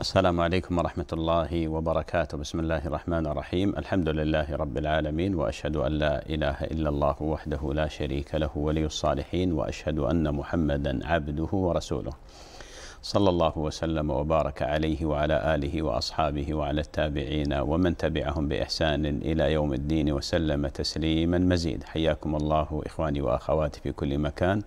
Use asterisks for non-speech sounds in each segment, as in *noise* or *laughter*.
السلام عليكم ورحمة الله وبركاته بسم الله الرحمن الرحيم الحمد لله رب العالمين وأشهد أن لا إله إلا الله وحده لا شريك له ولي الصالحين وأشهد أن محمدا عبده ورسوله صلى الله وسلم وبارك عليه وعلى آله وأصحابه وعلى التابعين ومن تبعهم بإحسان إلى يوم الدين وسلم تسليما مزيد حياكم الله إخواني وأخواتي في كل مكان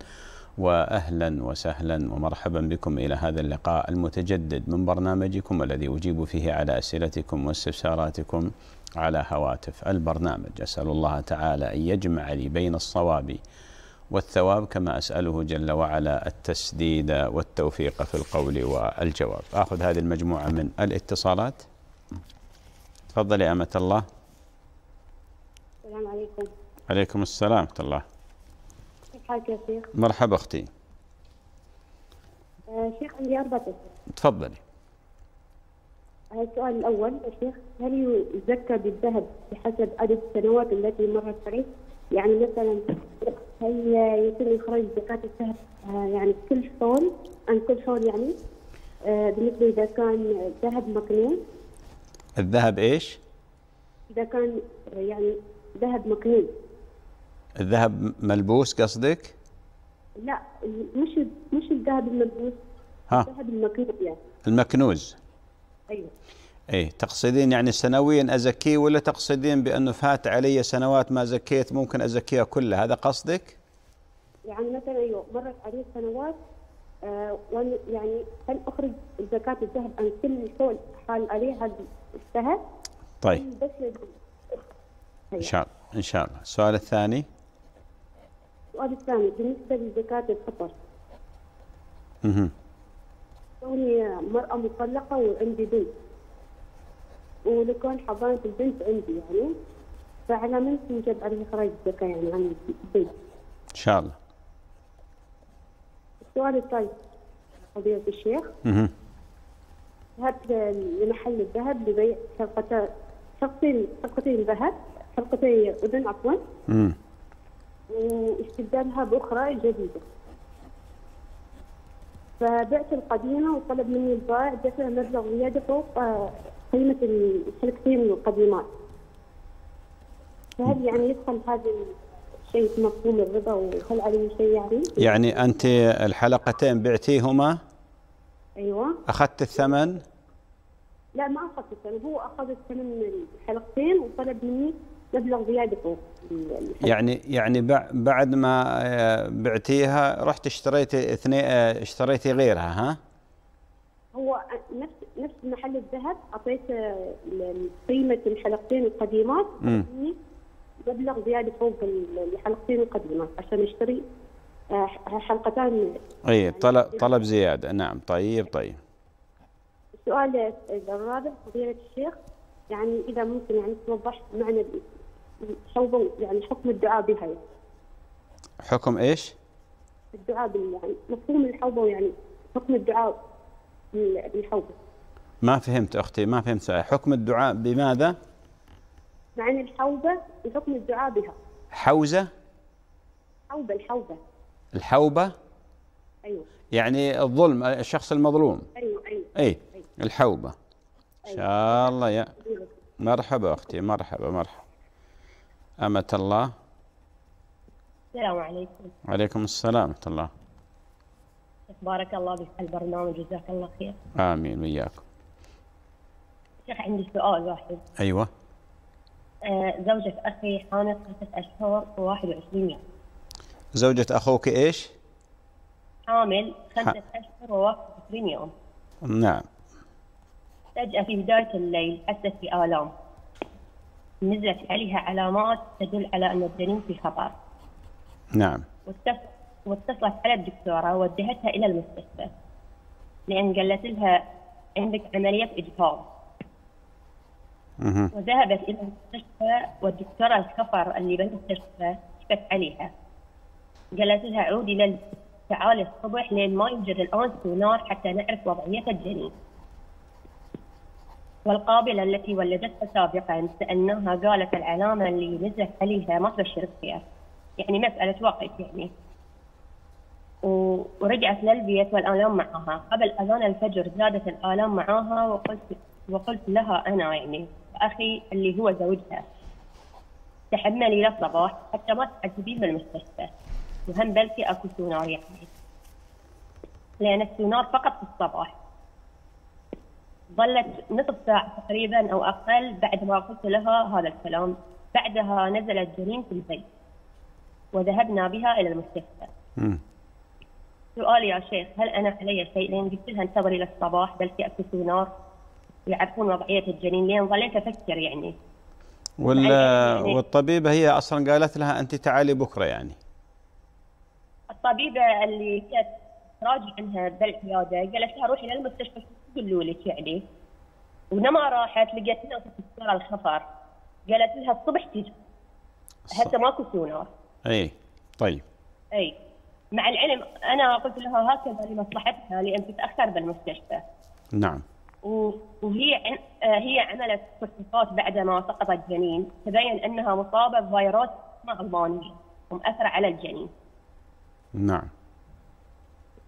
واهلا وسهلا ومرحبا بكم الى هذا اللقاء المتجدد من برنامجكم الذي اجيب فيه على اسئلتكم واستفساراتكم على هواتف البرنامج اسال الله تعالى ان يجمع لي بين الصواب والثواب كما اساله جل وعلا التسديد والتوفيق في القول والجواب اخذ هذه المجموعه من الاتصالات تفضلي امه الله السلام عليكم عليكم السلام ورحمه الله حالك يا شيخ مرحبا اختي آه، شيخ عندي اربع اسئله تفضلي آه، السؤال الاول يا شيخ هل يزكى بالذهب بحسب عدد السنوات التي مرت عليه؟ يعني مثلا هل يتم اخراج زكاه الذهب آه، يعني كل حول عن كل حول يعني بالنسبه اذا كان ذهب مكنون الذهب ايش؟ اذا كان يعني ذهب مكنون الذهب ملبوس قصدك؟ لا مش مش الذهب الملبوس ها الذهب المكنوز يعني المكنوز ايوه ايه تقصدين يعني سنويا ازكيه ولا تقصدين بانه فات علي سنوات ما زكيت ممكن ازكيها كلها هذا قصدك؟ يعني مثلا ايوه مرت علي سنوات آه، يعني هل اخرج زكاه الذهب عن كل شغل حال عليها الذهب؟ طيب بس ان شاء الله ان شاء الله السؤال الثاني السؤال الثاني بالنسبة لزكاة الفطر. اها. كوني مرأة مطلقة وعندي بنت. ولكون حضانة البنت عندي يعني فعلى من يوجب عليه إخراج الزكاة يعني عن البنت. إن شاء الله. السؤال الثالث قضية الشيخ. اها. ذهبت لمحل الذهب لبيع شرقتين شرقتين ذهب شفقتين أذن عفوا. امم. واستبدالها باخرى جديده. فبعت القديمه وطلب مني البائع دفع مبلغ زياده فوق قيمه الحلقتين القديمات. فهل يعني يدخل هذا الشيء في مفهوم الرضا وهل عليه شيء يعني؟ يعني انت الحلقتين بعتيهما ايوه اخذت الثمن؟ لا ما اخذت الثمن هو اخذ الثمن من الحلقتين وطلب مني مبلغ زياده فوق يعني يعني بعد ما آه، بعتيها رحت اشتريتي اثنين آه، اشتريتي غيرها ها؟ هو نفس نفس محل الذهب اعطيت آه، قيمه الحلقتين القديمات مبلغ زياده فوق الحلقتين القديمات عشان اشتري حلقتان اي طيب، يعني طلب طلب زياده نعم طيب طيب السؤال الرابع فضيله الشيخ يعني اذا ممكن يعني توضح معنى حوض يعني حكم الدعاء بها حكم ايش؟ الدعاء بال يعني مفهوم الحوض يعني حكم الدعاء بالحوض ما فهمت اختي ما فهمت سؤال حكم الدعاء بماذا؟ معنى الحوبه وحكم الدعاء بها حوزه؟ حوبه الحوبه الحوبه؟ ايوه يعني الظلم الشخص المظلوم ايوه ايوه اي أيوه. الحوبه ان شاء أيوه. الله يا أيوه. مرحبا اختي مرحبا مرحبا أمة الله السلام عليكم وعليكم السلام ورحمة الله بارك الله بك البرنامج جزاك الله خير آمين وإياكم شيخ عندي سؤال واحد أيوة آه زوجة أخي حامل خمسة أشهر و21 يوم زوجة أخوك إيش؟ حامل خمسة أشهر و21 يوم نعم فجأة في بداية الليل حست بآلام نزلت عليها علامات تدل على أن الجنين في خطر نعم واتصلت على الدكتورة ووجهتها إلى المستشفى لأن قالت لها عندك عملية إجهاض وذهبت إلى المستشفى والدكتورة الكفر اللي بالمستشفى شكت عليها قالت لها عودي لل تعالي الصبح لين ما يوجد الأنس ونار حتى نعرف وضعية الجنين والقابلة التي ولدتها سابقا سألناها قالت العلامة اللي نزلت عليها ما تبشر بخير يعني مسألة وقت يعني ورجعت للبيت والآلام معها قبل أذان الفجر زادت الآلام معها وقلت وقلت لها أنا يعني أخي اللي هو زوجها تحملي إلى الصباح حتى ما تعذبين بالمستشفى وهم بلكي أكو سونار يعني لأن السونار فقط في الصباح ظلت نصف ساعة تقريبا أو أقل بعد ما قلت لها هذا الكلام بعدها نزلت جرين في البيت وذهبنا بها إلى المستشفى سؤالي يا شيخ هل أنا علي شيء لأن قلت لها انتظري للصباح بل في نار يعرفون وضعية الجنين لين ظليت أفكر يعني وال... يعني والطبيبة هي أصلا قالت لها أنت تعالي بكرة يعني الطبيبة اللي كانت راجع عنها بالعياده قالت لها روحي للمستشفى شو يقولوا لك يعني ولما راحت لقيت ناس السيارة الخفر قالت لها الصبح تجي حتى ماكو سونار اي طيب اي مع العلم انا قلت لها هكذا لمصلحتها لان تتاخر بالمستشفى نعم وهي عن... آه، هي عملت فحوصات بعد ما سقط الجنين تبين انها مصابه بفيروس ما الماني ومأثر على الجنين نعم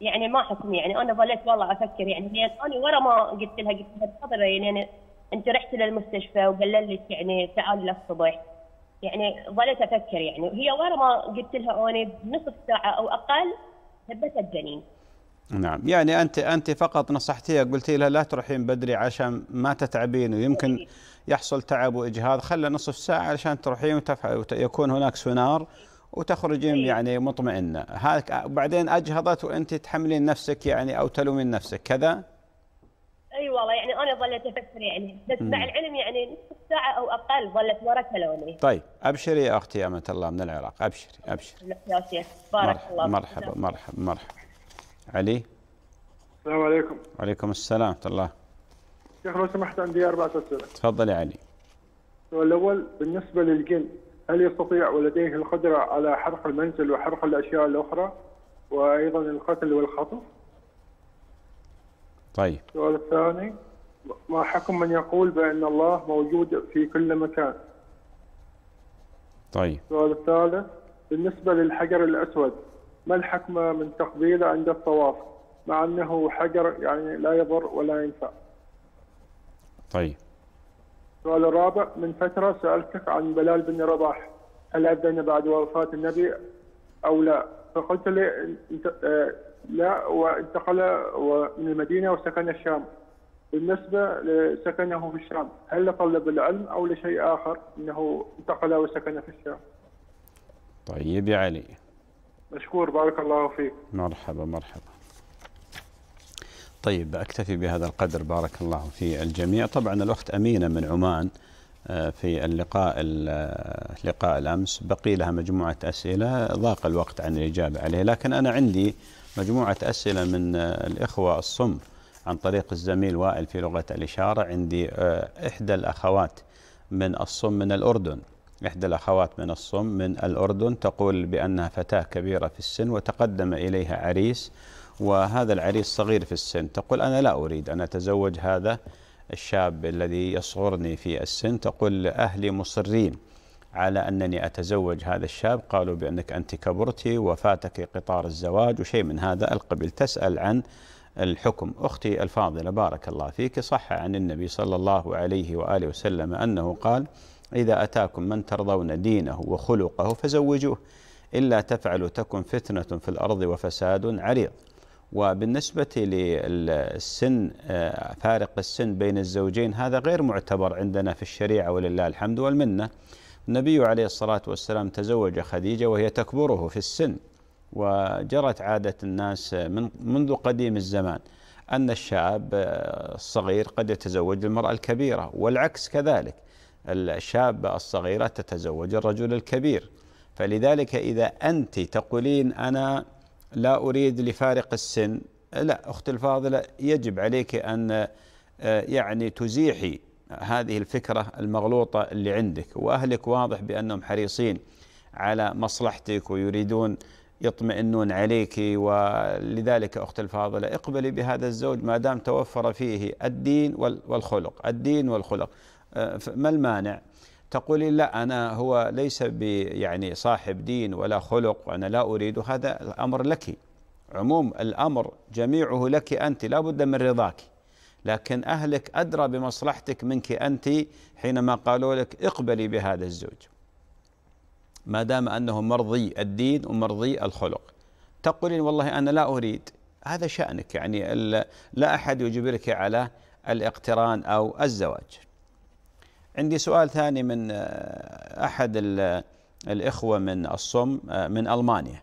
يعني ما حكم يعني انا ظليت والله افكر يعني هي انا ورا ما قلت لها قلت لها بخبر يعني انت رحت للمستشفى وقال لك يعني تعالي للصبح يعني ظليت افكر يعني هي ورا ما قلت لها انا بنصف ساعه او اقل هبت الجنين نعم يعني انت انت فقط نصحتيها قلتي لها لا تروحين بدري عشان ما تتعبين ويمكن يحصل تعب واجهاد خلى نصف ساعه عشان تروحين وتفعل ويكون هناك سونار وتخرجين إيه. يعني مطمئنه هاك بعدين اجهضت وانت تحملين نفسك يعني او تلومين نفسك كذا اي أيوة والله يعني انا ظلت افكر يعني بس مم. مع العلم يعني نصف ساعه او اقل ظلت ورا كلامي طيب ابشري يا اختي يا امه الله من العراق ابشري ابشري يا شيخ بارك مرحب الله مرحبا مرحبا مرحبا علي السلام عليكم وعليكم السلام ورحمه الله شيخ لو سمحت عندي اربع اسئله تفضل يا علي السؤال الاول بالنسبه للجن هل يستطيع ولديه القدرة على حرق المنزل وحرق الأشياء الأخرى وأيضا القتل والخطف؟ طيب السؤال الثاني ما حكم من يقول بأن الله موجود في كل مكان؟ طيب السؤال الثالث بالنسبة للحجر الأسود ما الحكم من تقبيله عند الطواف مع أنه حجر يعني لا يضر ولا ينفع طيب السؤال الرابع من فترة سألتك عن بلال بن رباح هل أذن بعد وفاة النبي أو لا فقلت لي آه، لا وانتقل من المدينة وسكن الشام بالنسبة لسكنه في الشام هل لطلب العلم أو لشيء آخر أنه انتقل وسكن في الشام طيب يا علي مشكور بارك الله فيك مرحبا مرحبا طيب أكتفي بهذا القدر بارك الله في الجميع طبعا الأخت أمينة من عمان آه، في اللقاء اللقاء آه، الأمس بقي لها مجموعة أسئلة ضاق الوقت عن الإجابة عليها لكن أنا عندي مجموعة أسئلة من آه، الإخوة الصم عن طريق الزميل وائل في لغة الإشارة عندي إحدى الأخوات من الصم من الأردن إحدى الأخوات من الصم من الأردن تقول بأنها فتاة كبيرة في السن وتقدم إليها عريس وهذا العريس صغير في السن تقول أنا لا أريد أن أتزوج هذا الشاب الذي يصغرني في السن تقول أهلي مصرين على أنني أتزوج هذا الشاب قالوا بأنك أنت كبرتي وفاتك قطار الزواج وشيء من هذا القبيل تسأل عن الحكم أختي الفاضلة بارك الله فيك صح عن النبي صلى الله عليه وآله وسلم أنه قال إذا أتاكم من ترضون دينه وخلقه فزوجوه إلا تفعلوا تكن فتنة في الأرض وفساد عريض وبالنسبة للسن آه، فارق السن بين الزوجين هذا غير معتبر عندنا في الشريعة ولله الحمد والمنة النبي عليه الصلاة والسلام تزوج خديجة وهي تكبره في السن وجرت عادة الناس من منذ قديم الزمان أن الشاب آه، الصغير قد يتزوج المرأة الكبيرة والعكس كذلك الشابة الصغيرة تتزوج الرجل الكبير فلذلك إذا أنت تقولين أنا لا أريد لفارق السن لا أختي الفاضلة يجب عليك أن آه، يعني تزيحي هذه الفكرة المغلوطة اللي عندك وأهلك واضح بأنهم حريصين على مصلحتك ويريدون يطمئنون عليك ولذلك أخت الفاضلة اقبلي بهذا الزوج ما دام توفر فيه الدين والخلق الدين والخلق آه، ما المانع؟ تقولين لا أنا هو ليس يعني صاحب دين ولا خلق وأنا لا أريد هذا الأمر لك عموم الأمر جميعه لك أنت لا بد من رضاك لكن أهلك أدرى بمصلحتك منك أنت حينما قالوا لك اقبلي بهذا الزوج ما دام أنه مرضي الدين ومرضي الخلق تقولين والله أنا لا أريد هذا شأنك يعني لا أحد يجبرك على الاقتران أو الزواج عندي سؤال ثاني من آه، أحد الإخوة من الصم آه، من ألمانيا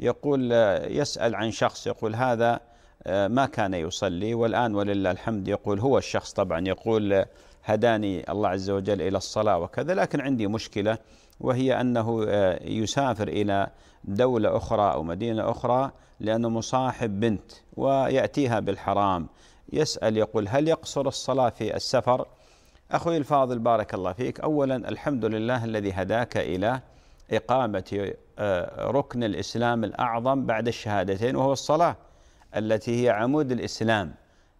يقول آه، يسأل عن شخص يقول هذا ما كان يصلي والآن ولله الحمد يقول هو الشخص طبعا يقول هداني الله عز وجل إلى الصلاة وكذا لكن عندي مشكلة وهي أنه يسافر إلى دولة أخرى أو مدينة أخرى لأنه مصاحب بنت ويأتيها بالحرام يسأل يقول هل يقصر الصلاة في السفر؟ أخوي الفاضل بارك الله فيك أولا الحمد لله الذي هداك إلى إقامة آه، ركن الإسلام الأعظم بعد الشهادتين وهو الصلاة التي هي عمود الإسلام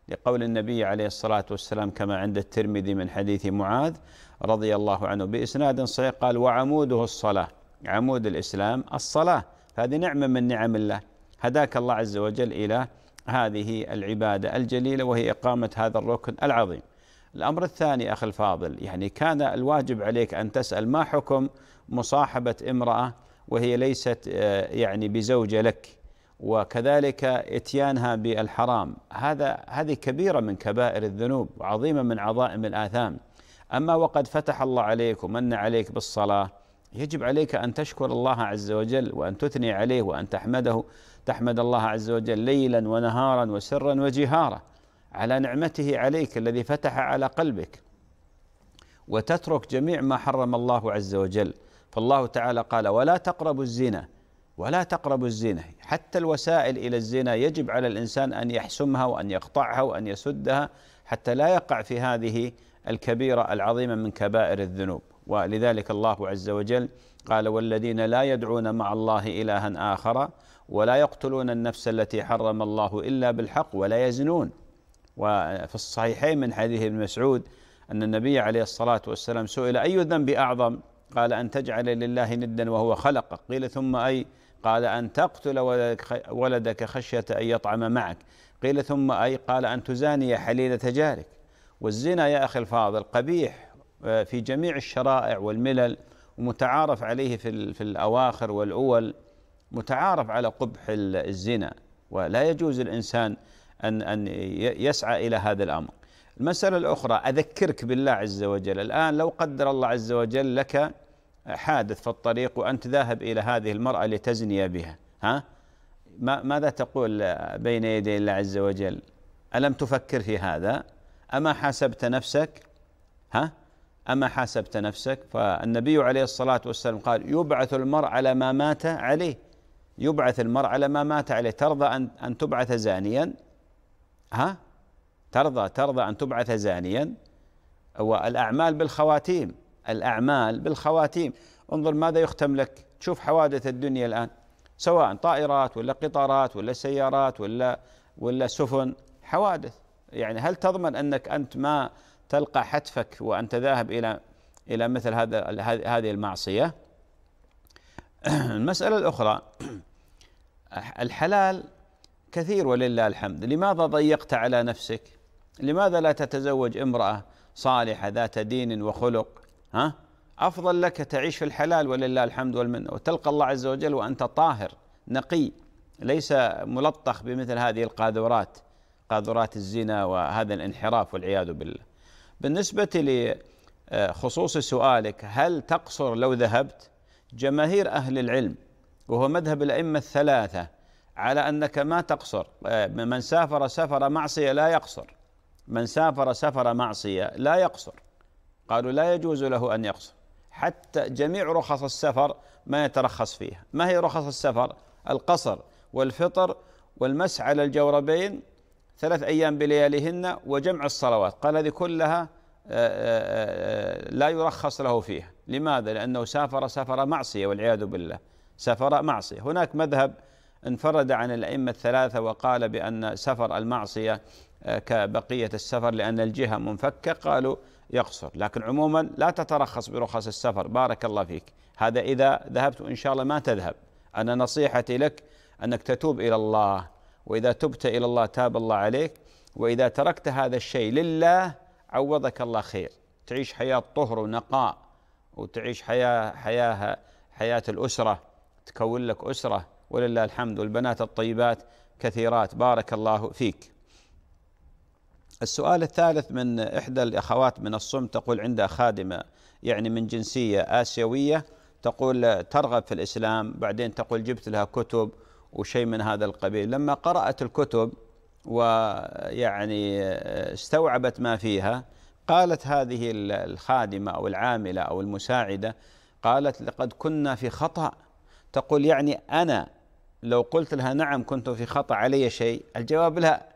لقول النبي عليه الصلاة والسلام كما عند الترمذي من حديث معاذ رضي الله عنه بإسناد صحيح قال وعموده الصلاة عمود الإسلام الصلاة هذه نعمة من نعم الله هداك الله عز وجل إلى هذه العبادة الجليلة وهي إقامة هذا الركن العظيم الأمر الثاني أخي الفاضل يعني كان الواجب عليك أن تسأل ما حكم مصاحبة امرأة وهي ليست آه، يعني بزوجة لك وكذلك اتيانها بالحرام هذا هذه كبيره من كبائر الذنوب وعظيمه من عظائم الاثام اما وقد فتح الله عليك ومن عليك بالصلاه يجب عليك ان تشكر الله عز وجل وان تثني عليه وان تحمده تحمد الله عز وجل ليلا ونهارا وسرا وجهارا على نعمته عليك الذي فتح على قلبك وتترك جميع ما حرم الله عز وجل فالله تعالى قال ولا تقربوا الزنا ولا تقربوا الزنا حتى الوسائل الى الزنا يجب على الانسان ان يحسمها وان يقطعها وان يسدها حتى لا يقع في هذه الكبيره العظيمه من كبائر الذنوب ولذلك الله عز وجل قال والذين لا يدعون مع الله الها اخر ولا يقتلون النفس التي حرم الله الا بالحق ولا يزنون وفي الصحيحين من حديث ابن مسعود أن النبي عليه الصلاة والسلام سئل أي ذنب أعظم قال أن تجعل لله ندا وهو خلقك قيل ثم أي قال أن تقتل ولدك خشية أن يطعم معك قيل ثم أي قال أن تزاني حليلة جارك والزنا يا أخي الفاضل قبيح آه، في جميع الشرائع والملل ومتعارف عليه في, في الأواخر والأول متعارف على قبح الزنا ولا يجوز الإنسان أن أن يسعى إلى هذا الأمر المسألة الأخرى أذكرك بالله عز وجل الآن لو قدر الله عز وجل لك حادث في الطريق وأنت ذاهب إلى هذه المرأة لتزني بها ها ماذا تقول بين يدي الله عز وجل ألم تفكر في هذا أما حاسبت نفسك ها أما حاسبت نفسك فالنبي عليه الصلاة والسلام قال يبعث المرء على ما مات عليه يبعث المرء على ما مات عليه ترضى أن أن تبعث زانيا ها ترضى ترضى أن تبعث زانيا والأعمال بالخواتيم الأعمال بالخواتيم انظر ماذا يختم لك تشوف حوادث الدنيا الآن سواء طائرات ولا قطارات ولا سيارات ولا ولا سفن حوادث يعني هل تضمن أنك أنت ما تلقى حتفك وأنت ذاهب إلى إلى مثل هذا هذه المعصية *clears throat* المسألة الأخرى الحلال كثير ولله الحمد لماذا ضيقت على نفسك لماذا لا تتزوج امرأة صالحة ذات دين وخلق ها أفضل لك تعيش في الحلال ولله الحمد والمنة وتلقى الله عز وجل وأنت طاهر نقي ليس ملطخ بمثل هذه القاذورات قاذورات الزنا وهذا الانحراف والعياذ بالله بالنسبة لخصوص آه، سؤالك هل تقصر لو ذهبت جماهير أهل العلم وهو مذهب الأئمة الثلاثة على انك ما تقصر آه، من سافر سفر معصيه لا يقصر من سافر سفر معصيه لا يقصر قالوا لا يجوز له ان يقصر حتى جميع رخص السفر ما يترخص فيها ما هي رخص السفر القصر والفطر والمس على الجوربين ثلاث ايام بلياليهن وجمع الصلوات قال هذه كلها آه، آه، لا يرخص له فيها لماذا لانه سافر سفر معصيه والعياذ بالله سفر معصيه هناك مذهب انفرد عن الأئمة الثلاثة وقال بأن سفر المعصية آه، كبقية السفر لأن الجهة منفكة قالوا يقصر لكن عموما لا تترخص برخص السفر بارك الله فيك هذا إذا ذهبت إن شاء الله ما تذهب أنا نصيحتي لك أنك تتوب إلى الله وإذا تبت إلى الله تاب الله عليك وإذا تركت هذا الشيء لله عوضك الله خير تعيش حياة طهر ونقاء وتعيش حياة حياة حياة الأسرة تكون لك أسرة ولله الحمد والبنات الطيبات كثيرات بارك الله فيك السؤال الثالث من إحدى الأخوات من الصم تقول عندها خادمة يعني من جنسية آسيوية تقول ترغب في الإسلام بعدين تقول جبت لها كتب وشيء من هذا القبيل لما قرأت الكتب ويعني استوعبت ما فيها قالت هذه الخادمة أو العاملة أو المساعدة قالت لقد كنا في خطأ تقول يعني أنا لو قلت لها نعم كنت في خطأ علي شيء الجواب لها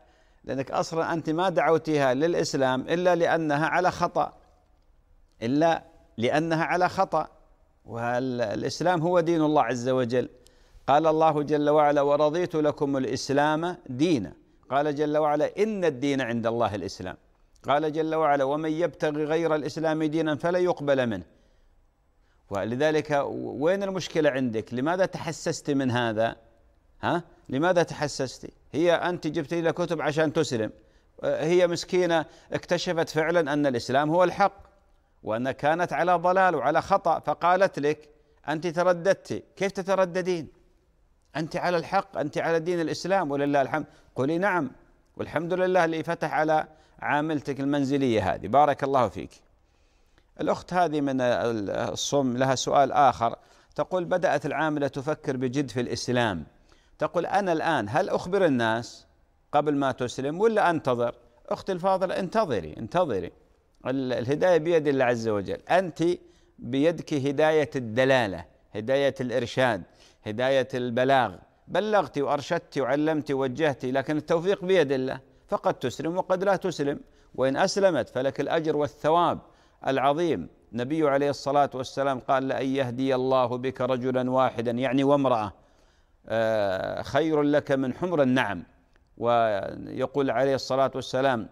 لأنك أصلا أنت ما دعوتها للإسلام إلا لأنها على خطأ إلا لأنها على خطأ والإسلام هو دين الله عز وجل قال الله جل وعلا ورضيت لكم الإسلام دينا قال جل وعلا إن الدين عند الله الإسلام قال جل وعلا ومن يبتغي غير الإسلام دينا فلا يقبل منه ولذلك وين المشكلة عندك لماذا تحسست من هذا ها لماذا تحسست هي أنت جبتي لها كتب عشان تسلم آه، هي مسكينة اكتشفت فعلا أن الإسلام هو الحق وأن كانت على ضلال وعلى خطأ فقالت لك أنت ترددت كيف تترددين أنت على الحق أنت على دين الإسلام ولله الحمد قولي نعم والحمد لله اللي فتح على عاملتك المنزلية هذه بارك الله فيك الأخت هذه من الصم لها سؤال آخر تقول بدأت العاملة تفكر بجد في الإسلام تقول أنا الآن هل أخبر الناس قبل ما تسلم ولا أنتظر أختي الفاضلة انتظري انتظري الهداية بيد الله عز وجل أنت بيدك هداية الدلالة هداية الإرشاد هداية البلاغ بلغت وأرشدت وعلمت ووجهت لكن التوفيق بيد الله فقد تسلم وقد لا تسلم وإن أسلمت فلك الأجر والثواب العظيم نبي عليه الصلاة والسلام قال لأن يهدي الله بك رجلا واحدا يعني وامرأة آه، خير لك من حمر النعم ويقول عليه الصلاة والسلام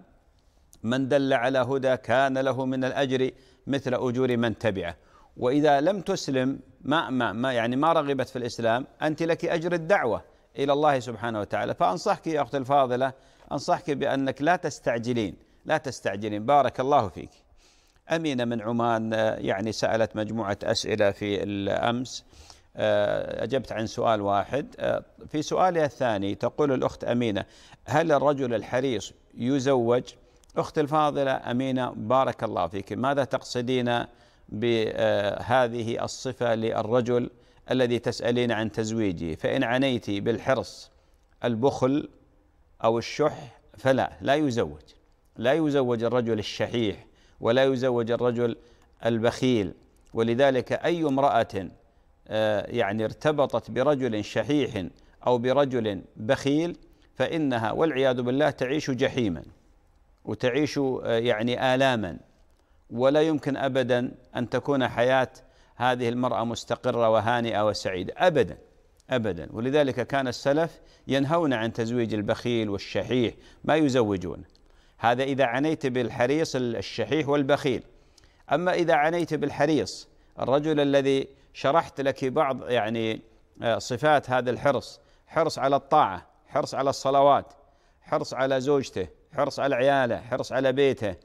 من دل على هدى كان له من الأجر مثل أجور من تبعه وإذا لم تسلم ما, ما, ما يعني ما رغبت في الإسلام أنت لك أجر الدعوة إلى الله سبحانه وتعالى فأنصحك يا أختي الفاضلة أنصحك بأنك لا تستعجلين لا تستعجلين بارك الله فيك أمينة من عمان آه، يعني سألت مجموعة أسئلة في الأمس آه، أجبت عن سؤال واحد آه، في سؤالها الثاني تقول الأخت أمينة هل الرجل الحريص يزوج أخت الفاضلة أمينة بارك الله فيك ماذا تقصدين بهذه الصفة للرجل الذي تسألين عن تزويجه فإن عنيت بالحرص البخل أو الشح فلا لا يزوج لا يزوج الرجل الشحيح ولا يزوج الرجل البخيل ولذلك أي امرأة آه، يعني ارتبطت برجل شحيح أو برجل بخيل فإنها والعياذ بالله تعيش جحيما وتعيش آه، يعني آلاما ولا يمكن أبدا أن تكون حياة هذه المرأة مستقرة وهانئة وسعيدة أبدا أبدا ولذلك كان السلف ينهون عن تزويج البخيل والشحيح ما يزوجونه هذا إذا عنيت بالحريص الشحيح والبخيل أما إذا عنيت بالحريص الرجل الذي شرحت لك بعض يعني آه، صفات هذا الحرص حرص على الطاعة حرص على الصلوات حرص على زوجته حرص على عياله حرص على بيته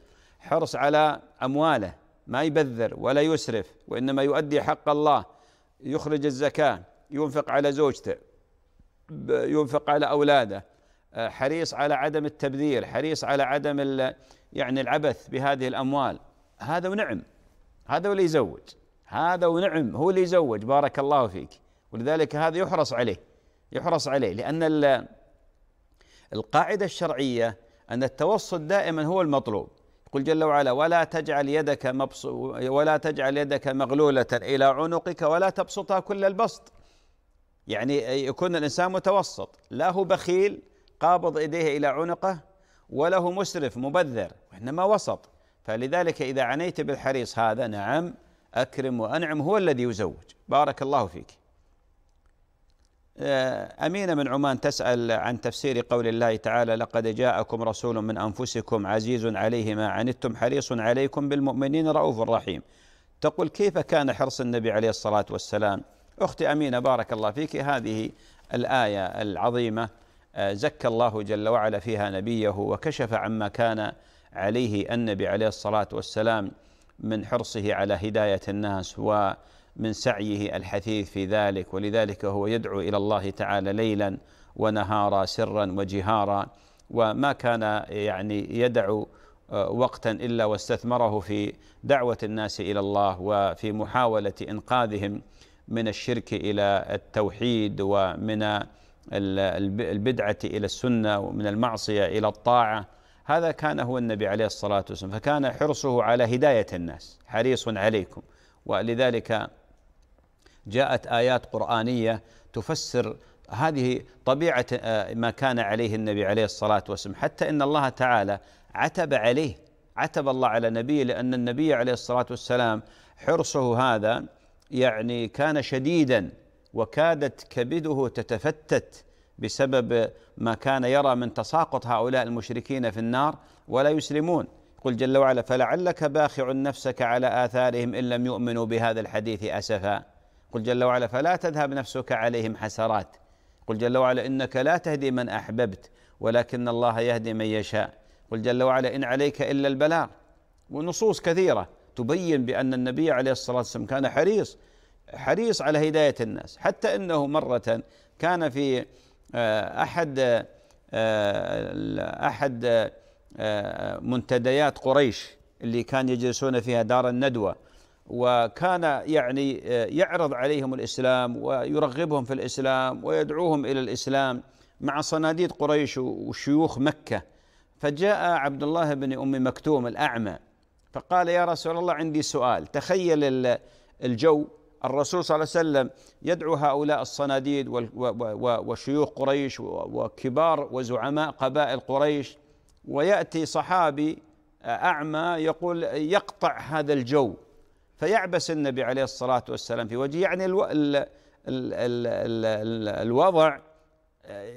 حرص على أمواله ما يبذر ولا يسرف وإنما يؤدي حق الله يخرج الزكاة ينفق على زوجته ينفق على أولاده آه، حريص على عدم التبذير حريص على عدم يعني العبث بهذه الأموال هذا ونعم هذا هو اللي يزوج هذا ونعم هو اللي يزوج بارك الله فيك ولذلك هذا يحرص عليه يحرص عليه لأن القاعدة الشرعية أن التوسط دائما هو المطلوب يقول جل وعلا ولا تجعل يدك مبص ولا تجعل يدك مغلولة إلى عنقك ولا تبسطها كل البسط يعني يكون الإنسان متوسط لا هو بخيل قابض إيديه إلى عنقه وله مسرف مبذر وإنما وسط فلذلك إذا عنيت بالحريص هذا نعم أكرم وأنعم هو الذي يزوج بارك الله فيك آه، أمينة من عمان تسأل عن تفسير قول الله تعالى لقد جاءكم رسول من أنفسكم عزيز عليه ما عنتم حريص عليكم بالمؤمنين رؤوف رحيم تقول كيف كان حرص النبي عليه الصلاة والسلام أختي أمينة بارك الله فيك هذه الآية العظيمة زكى الله جل وعلا فيها نبيه وكشف عما كان عليه النبي عليه الصلاه والسلام من حرصه على هدايه الناس ومن سعيه الحثيث في ذلك ولذلك هو يدعو الى الله تعالى ليلا ونهارا سرا وجهارا وما كان يعني يدع آه، وقتا الا واستثمره في دعوه الناس الى الله وفي محاوله انقاذهم من الشرك الى التوحيد ومن البدعة إلى السنة ومن المعصية إلى الطاعة هذا كان هو النبي عليه الصلاة والسلام فكان حرصه على هداية الناس حريص عليكم ولذلك جاءت آيات قرآنية تفسر هذه طبيعة آه، ما كان عليه النبي عليه الصلاة والسلام حتى إن الله تعالى عتب عليه عتب الله على نبيه لأن النبي عليه الصلاة والسلام حرصه هذا يعني كان شديدا وكادت كبده تتفتت بسبب ما كان يرى من تساقط هؤلاء المشركين في النار ولا يسلمون قل جل وعلا فلعلك باخع نفسك على آثارهم إن لم يؤمنوا بهذا الحديث أسفا قل جل وعلا فلا تذهب نفسك عليهم حسرات قل جل وعلا إنك لا تهدي من أحببت ولكن الله يهدي من يشاء قل جل وعلا إن عليك إلا البلاغ ونصوص كثيرة تبين بأن النبي عليه الصلاة والسلام كان حريص حريص على هداية الناس حتى أنه مرة كان في آه، أحد آه، أحد آه، منتديات قريش اللي كان يجلسون فيها دار الندوة وكان يعني يعرض عليهم الإسلام ويرغبهم في الإسلام ويدعوهم إلى الإسلام مع صناديد قريش وشيوخ مكة فجاء عبد الله بن أم مكتوم الأعمى فقال يا رسول الله عندي سؤال تخيل الجو الرسول صلى الله عليه وسلم يدعو هؤلاء الصناديد وشيوخ قريش وكبار وزعماء قبائل قريش وياتي صحابي اعمى يقول يقطع هذا الجو فيعبس النبي عليه الصلاه والسلام في وجهه يعني الو... ال... ال... ال... ال... الوضع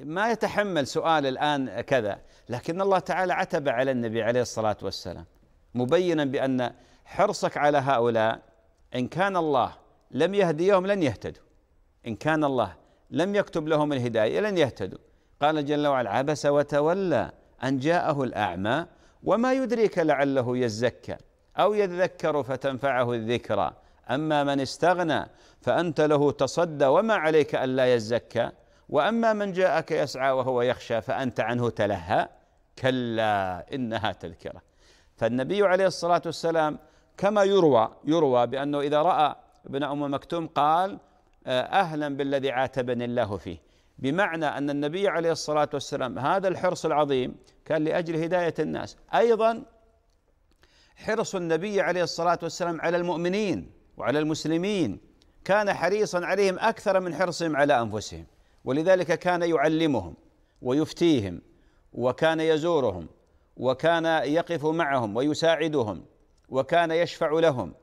ما يتحمل سؤال الان كذا لكن الله تعالى عتب على النبي عليه الصلاه والسلام مبينا بان حرصك على هؤلاء ان كان الله لم يهديهم لن يهتدوا إن كان الله لم يكتب لهم الهداية لن يهتدوا قال جل وعلا عبس وتولى أن جاءه الأعمى وما يدريك لعله يزكى أو يذكر فتنفعه الذكرى أما من استغنى فأنت له تصدى وما عليك ألا يزكى وأما من جاءك يسعى وهو يخشى فأنت عنه تلهى كلا إنها تذكرة فالنبي عليه الصلاة والسلام كما يروى يروى بأنه إذا رأى بن أم مكتوم قال آه، أهلا بالذي عاتبني الله فيه بمعنى أن النبي عليه الصلاة والسلام هذا الحرص العظيم كان لأجل هداية الناس أيضا حرص النبي عليه الصلاة والسلام على المؤمنين وعلى المسلمين كان حريصا عليهم أكثر من حرصهم على أنفسهم ولذلك كان يعلمهم ويفتيهم وكان يزورهم وكان يقف معهم ويساعدهم وكان يشفع لهم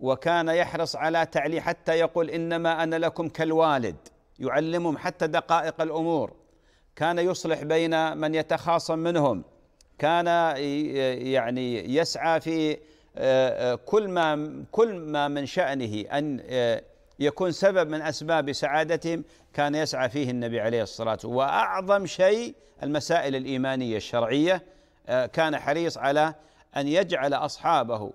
وكان يحرص على تعليم حتى يقول انما انا لكم كالوالد يعلمهم حتى دقائق الامور كان يصلح بين من يتخاصم منهم كان يعني يسعى في آه، آه، كل ما كل ما من شأنه أن آه، يكون سبب من أسباب سعادتهم كان يسعى فيه النبي عليه الصلاة والسلام وأعظم شيء المسائل الإيمانية الشرعية كان حريص على أن يجعل أصحابه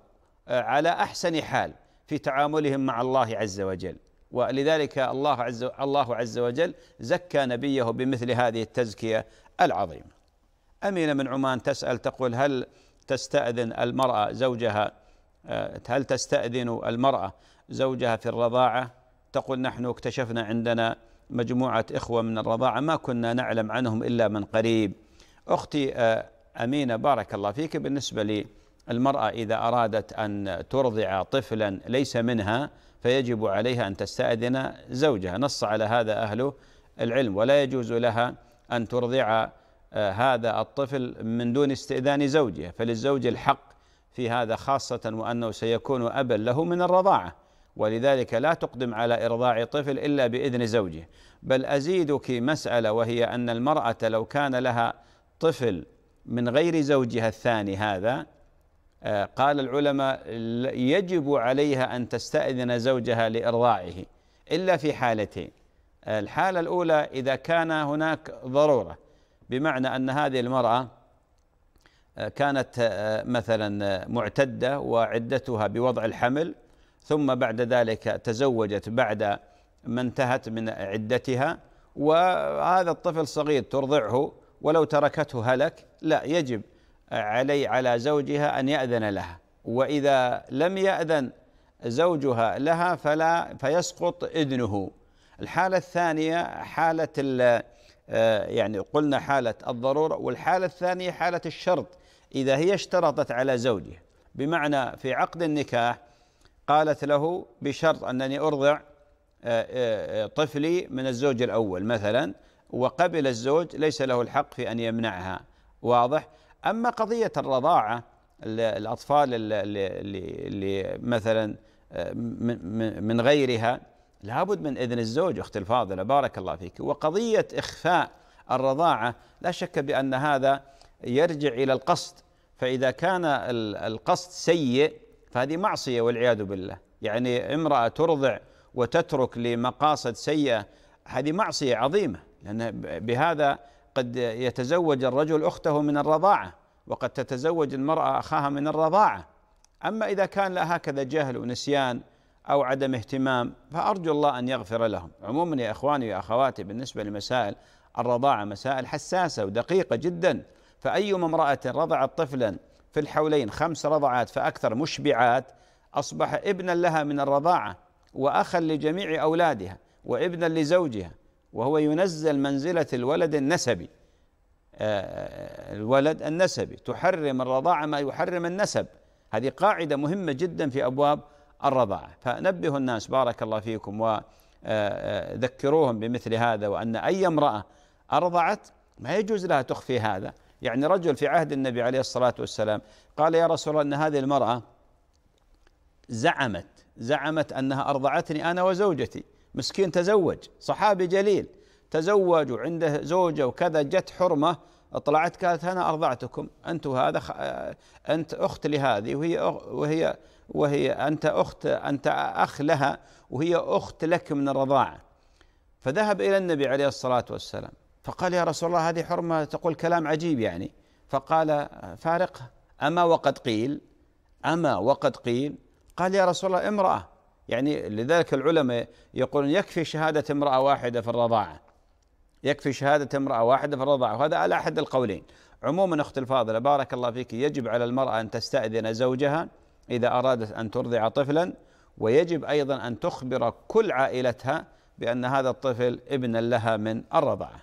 آه، على احسن حال في تعاملهم مع الله عز وجل ولذلك الله عز الله عز وجل زكى نبيه بمثل هذه التزكيه العظيمه. امينه من عمان تسال تقول هل تستاذن المراه زوجها آه، هل تستاذن المراه زوجها في الرضاعه؟ تقول نحن اكتشفنا عندنا مجموعه اخوه من الرضاعه ما كنا نعلم عنهم الا من قريب. اختي آه، امينه بارك الله فيك بالنسبه لي المرأة إذا أرادت أن ترضع طفلا ليس منها فيجب عليها أن تستأذن زوجها نص على هذا أهل العلم ولا يجوز لها أن ترضع آه، هذا الطفل من دون استئذان زوجها فللزوج الحق في هذا خاصة وأنه سيكون أبا له من الرضاعة ولذلك لا تقدم على إرضاع طفل إلا بإذن زوجه بل أزيدك مسألة وهي أن المرأة لو كان لها طفل من غير زوجها الثاني هذا قال العلماء يجب عليها أن تستأذن زوجها لإرضاعه إلا في حالتين الحالة الأولى إذا كان هناك ضرورة بمعنى أن هذه المرأة آه، كانت آه، مثلا آه، معتدة وعدتها بوضع الحمل ثم بعد ذلك تزوجت بعد ما انتهت من عدتها وهذا الطفل صغير ترضعه ولو تركته هلك لا يجب علي على زوجها أن يأذن لها وإذا لم يأذن زوجها لها فلا فيسقط إذنه الحالة الثانية حالة آه، يعني قلنا حالة الضرورة والحالة الثانية حالة الشرط إذا هي اشترطت على زوجها بمعنى في عقد النكاح قالت له بشرط أنني أرضع آه، آه، طفلي من الزوج الأول مثلا وقبل الزوج ليس له الحق في أن يمنعها واضح أما قضية الرضاعة الأطفال اللي, مثلا آه، من غيرها لابد من إذن الزوج أختي الفاضلة بارك الله فيك وقضية إخفاء الرضاعة لا شك بأن هذا يرجع إلى القصد فإذا كان القصد سيء فهذه معصية والعياذ بالله يعني امرأة ترضع وتترك لمقاصد سيئة هذه معصية عظيمة لأن بهذا قد يتزوج الرجل اخته من الرضاعه وقد تتزوج المراه اخاها من الرضاعه اما اذا كان لها هكذا جهل ونسيان او عدم اهتمام فارجو الله ان يغفر لهم عموما يا اخواني يا اخواتي بالنسبه لمسائل الرضاعه مسائل حساسه ودقيقه جدا فايما امراه رضعت طفلا في الحولين خمس رضعات فاكثر مشبعات اصبح ابنا لها من الرضاعه واخا لجميع اولادها وابنا لزوجها وهو ينزل منزلة الولد النسبي آه، آه، الولد النسبي تحرم الرضاعة ما يحرم النسب هذه قاعدة مهمة جدا في أبواب الرضاعة فنبهوا الناس بارك الله فيكم وذكروهم آه، بمثل هذا وأن أي امرأة أرضعت ما يجوز لها تخفي هذا يعني رجل في عهد النبي عليه الصلاة والسلام قال يا رسول الله أن هذه المرأة زعمت زعمت أنها أرضعتني أنا وزوجتي مسكين تزوج صحابي جليل تزوج وعنده زوجة وكذا جت حرمة طلعت قالت أنا أرضعتكم أنت وهذا خ... آه، أنت أخت لهذه وهي أخ... وهي وهي أنت أخت أنت أخ لها وهي أخت لك من الرضاعة فذهب إلى النبي عليه الصلاة والسلام فقال يا رسول الله هذه حرمة تقول كلام عجيب يعني فقال فارقها أما وقد قيل أما وقد قيل قال يا رسول الله امرأة يعني لذلك العلماء يقولون يكفي شهادة امرأة واحدة في الرضاعة يكفي شهادة امرأة واحدة في الرضاعة وهذا على أحد القولين عموما أخت الفاضلة بارك الله فيك يجب على المرأة أن تستأذن زوجها إذا أرادت أن ترضع طفلا ويجب أيضا أن تخبر كل عائلتها بأن هذا الطفل ابنا لها من الرضاعة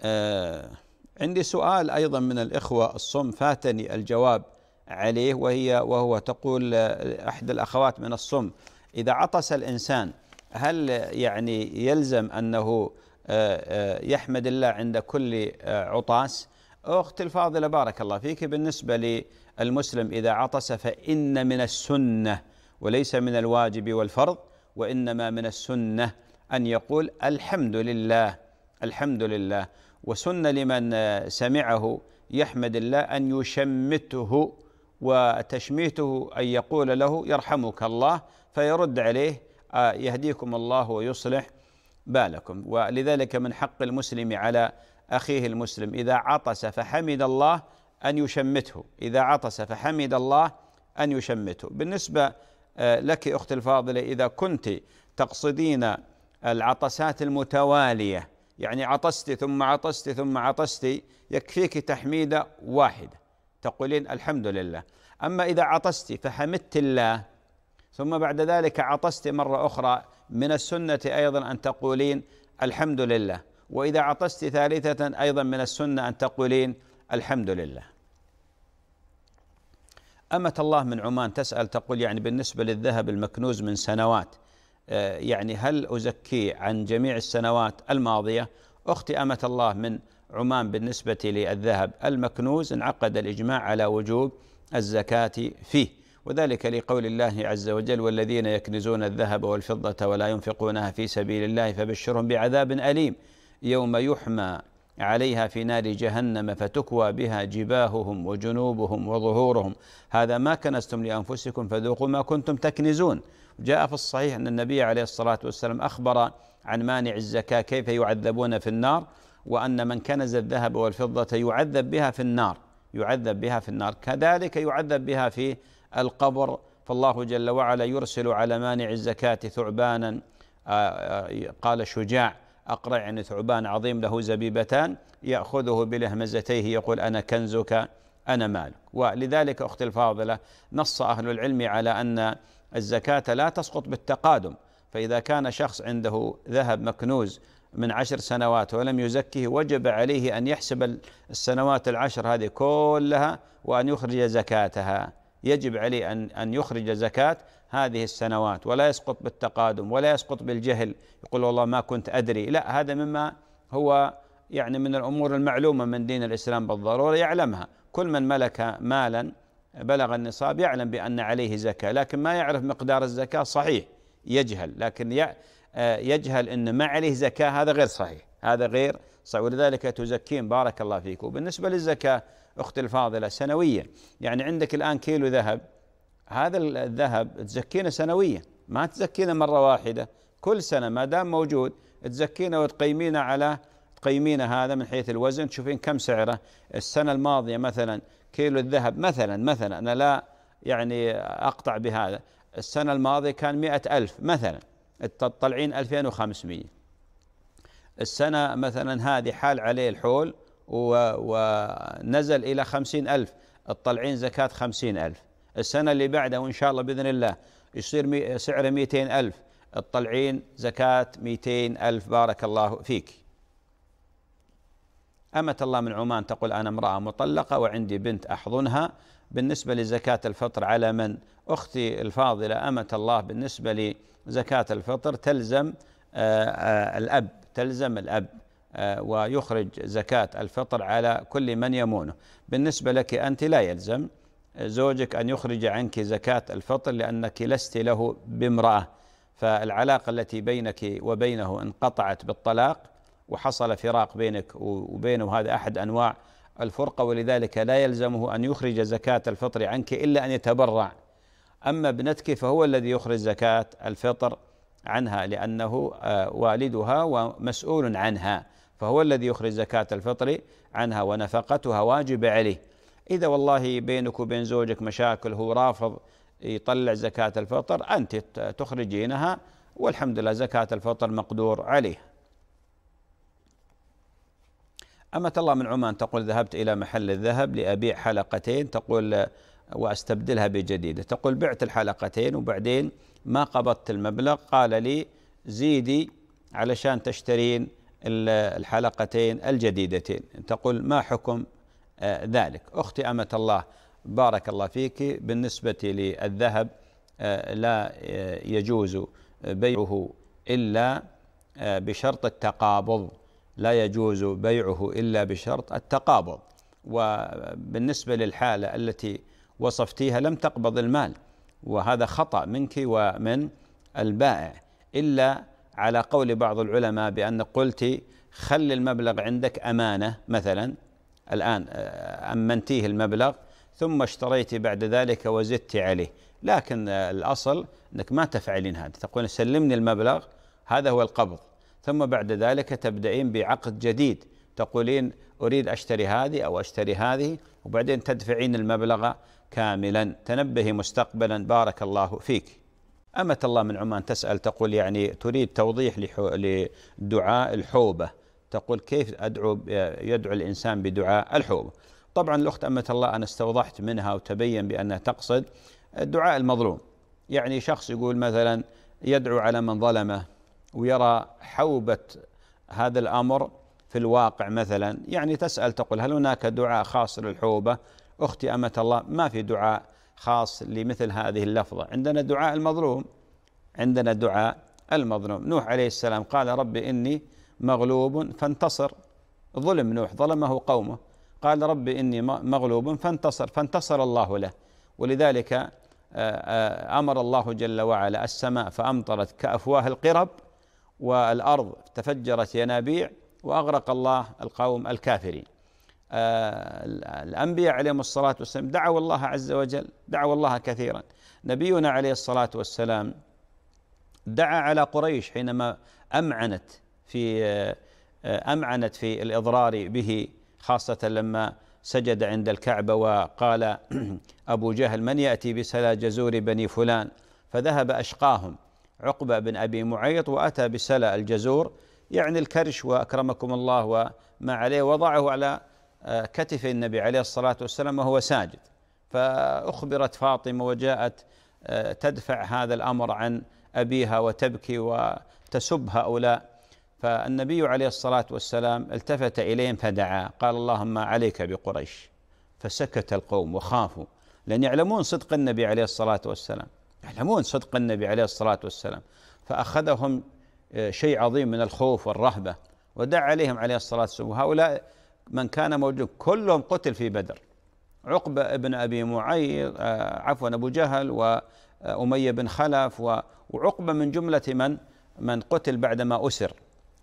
آه عندي سؤال أيضا من الإخوة الصم فاتني الجواب عليه وهي وهو تقول آه، احدى الاخوات من الصم اذا عطس الانسان هل يعني يلزم انه آه، آه، يحمد الله عند كل عطاس اختي الفاضله بارك الله فيك بالنسبه للمسلم اذا عطس فان من السنه وليس من الواجب والفرض وانما من السنه ان يقول الحمد لله الحمد لله وسنه لمن سمعه يحمد الله ان يشمته وتشميته أن يقول له يرحمك الله فيرد عليه آه، يهديكم الله ويصلح بالكم ولذلك من حق المسلم على أخيه المسلم إذا عطس فحمد الله أن يشمته إذا عطس فحمد الله أن يشمته بالنسبة آه، لك أخت الفاضلة إذا كنت تقصدين العطسات المتوالية يعني عطست ثم عطست ثم عطست يكفيك تحميدة واحدة تقولين الحمد لله أما إذا عطست فحمدت الله ثم بعد ذلك عطست مرة أخرى من السنة أيضا أن تقولين الحمد لله وإذا عطست ثالثة أيضا من السنة أن تقولين الحمد لله أمة الله من عمان تسأل تقول يعني بالنسبة للذهب المكنوز من سنوات آه، يعني هل أزكي عن جميع السنوات الماضية أختي أمة الله من عمان بالنسبة للذهب المكنوز انعقد الإجماع على وجوب الزكاة فيه وذلك لقول الله عز وجل والذين يكنزون الذهب والفضة ولا ينفقونها في سبيل الله فبشرهم بعذاب أليم يوم يحمى عليها في نار جهنم فتكوى بها جباههم وجنوبهم وظهورهم هذا ما كنزتم لأنفسكم فذوقوا ما كنتم تكنزون جاء في الصحيح أن النبي عليه الصلاة والسلام أخبر عن مانع الزكاة كيف يعذبون في النار وأن من كنز الذهب والفضة يعذب بها في النار يعذب بها في النار كذلك يعذب بها في القبر فالله جل وعلا يرسل على مانع الزكاة ثعبانا آه، آه، قال شجاع أقرع يعني ثعبان عظيم له زبيبتان يأخذه بلهمزتيه يقول أنا كنزك أنا مالك ولذلك أختي الفاضلة نص أهل العلم على أن الزكاة لا تسقط بالتقادم فإذا كان شخص عنده ذهب مكنوز من عشر سنوات ولم يزكه وجب عليه أن يحسب السنوات العشر هذه كلها وأن يخرج زكاتها يجب عليه أن أن يخرج زكاة هذه السنوات ولا يسقط بالتقادم ولا يسقط بالجهل يقول والله ما كنت أدري لا هذا مما هو يعني من الأمور المعلومة من دين الإسلام بالضرورة يعلمها كل من ملك مالا بلغ النصاب يعلم بأن عليه زكاة لكن ما يعرف مقدار الزكاة صحيح يجهل لكن آه، يجهل أن ما عليه زكاة هذا غير صحيح هذا غير صحيح ولذلك تزكين بارك الله فيك وبالنسبة للزكاة أختي الفاضلة سنويا يعني عندك الآن كيلو ذهب هذا الذهب تزكينه سنويا ما تزكينه مرة واحدة كل سنة ما دام موجود تزكينه وتقيمينه على تقيمينه هذا من حيث الوزن تشوفين كم سعره السنة الماضية مثلا كيلو الذهب مثلا مثلا أنا لا يعني أقطع بهذا السنة الماضية كان مئة ألف مثلا تطلعين 2500 السنة مثلا هذه حال عليه الحول ونزل إلى 50000 تطلعين زكاة 50000 السنة اللي بعدها وإن شاء الله بإذن الله يصير سعره 200000 تطلعين زكاة 200000 بارك الله فيك أمة الله من عمان تقول أنا امرأة مطلقة وعندي بنت أحضنها بالنسبة لزكاة الفطر على من؟ أختي الفاضلة أمة الله بالنسبة لزكاة الفطر تلزم آه، آه، الأب تلزم الأب آه، ويخرج زكاة الفطر على كل من يمونه بالنسبة لك أنت لا يلزم زوجك أن يخرج عنك زكاة الفطر لأنك لست له بامرأة فالعلاقة التي بينك وبينه انقطعت بالطلاق وحصل فراق بينك وبينه هذا أحد أنواع الفرقة ولذلك لا يلزمه أن يخرج زكاة الفطر عنك إلا أن يتبرع أما ابنتك فهو الذي يخرج زكاة الفطر عنها لأنه آه، والدها ومسؤول عنها فهو الذي يخرج زكاة الفطر عنها ونفقتها واجبة عليه إذا والله بينك وبين زوجك مشاكل هو رافض يطلع زكاة الفطر أنت تخرجينها والحمد لله زكاة الفطر مقدور عليه أمة الله من عمان تقول ذهبت إلى محل الذهب لأبيع حلقتين تقول وأستبدلها بجديدة تقول بعت الحلقتين وبعدين ما قبضت المبلغ قال لي زيدي علشان تشترين الحلقتين الجديدتين تقول ما حكم آه، ذلك أختي أمة الله بارك الله فيك بالنسبة للذهب آه، لا آه، يجوز بيعه إلا بشرط التقابض لا يجوز بيعه إلا بشرط التقابض وبالنسبة للحالة التي وصفتيها لم تقبض المال وهذا خطأ منك ومن البائع إلا على قول بعض العلماء بأن قلت خل المبلغ عندك أمانة مثلا الآن آه، أمنتيه المبلغ ثم اشتريت بعد ذلك وزدت عليه لكن آه، الأصل أنك ما تفعلين هذا تقول سلمني المبلغ هذا هو القبض ثم بعد ذلك تبدأين بعقد جديد تقولين أريد أشتري هذه أو أشتري هذه وبعدين تدفعين المبلغ كاملا تنبهي مستقبلا بارك الله فيك أمة الله من عمان تسأل تقول يعني تريد توضيح لدعاء الحوبة تقول كيف أدعو يدعو الإنسان بدعاء الحوبة طبعا الأخت أمة الله أنا استوضحت منها وتبين بأنها تقصد الدعاء المظلوم يعني شخص يقول مثلا يدعو على من ظلمه ويرى حوبة هذا الأمر في الواقع مثلا يعني تسأل تقول هل هناك دعاء خاص للحوبة أختي أمة الله ما في دعاء خاص لمثل هذه اللفظة عندنا دعاء المظلوم عندنا دعاء المظلوم نوح عليه السلام قال رب إني مغلوب فانتصر ظلم نوح ظلمه قومه قال رب إني مغلوب فانتصر فانتصر الله له ولذلك أمر الله جل وعلا السماء فأمطرت كأفواه القرب والارض تفجرت ينابيع واغرق الله القوم الكافرين. آه، الانبياء عليهم الصلاه والسلام دعوا الله عز وجل، دعوا الله كثيرا. نبينا عليه الصلاه والسلام دعا على قريش حينما امعنت في آه، امعنت في الاضرار به خاصه لما سجد عند الكعبه وقال *clears throat* ابو جهل من ياتي بسلا جزور بني فلان فذهب اشقاهم عقبة بن أبي معيط وأتى بسلا الجزور يعني الكرش وأكرمكم الله وما عليه وضعه على آه، كتف النبي عليه الصلاة والسلام وهو ساجد فأخبرت فاطمة وجاءت آه، تدفع هذا الأمر عن أبيها وتبكي وتسب هؤلاء فالنبي عليه الصلاة والسلام التفت إليهم فدعا قال اللهم عليك بقريش فسكت القوم وخافوا لأن يعلمون صدق النبي عليه الصلاة والسلام يعلمون صدق النبي عليه الصلاة والسلام فأخذهم آه، شيء عظيم من الخوف والرهبة ودعا عليهم عليه الصلاة والسلام وهؤلاء من كان موجود كلهم قتل في بدر عقبة ابن أبي معيض آه، عفوا أبو جهل وأمية بن خلف وعقبة من جملة من من قتل بعدما أسر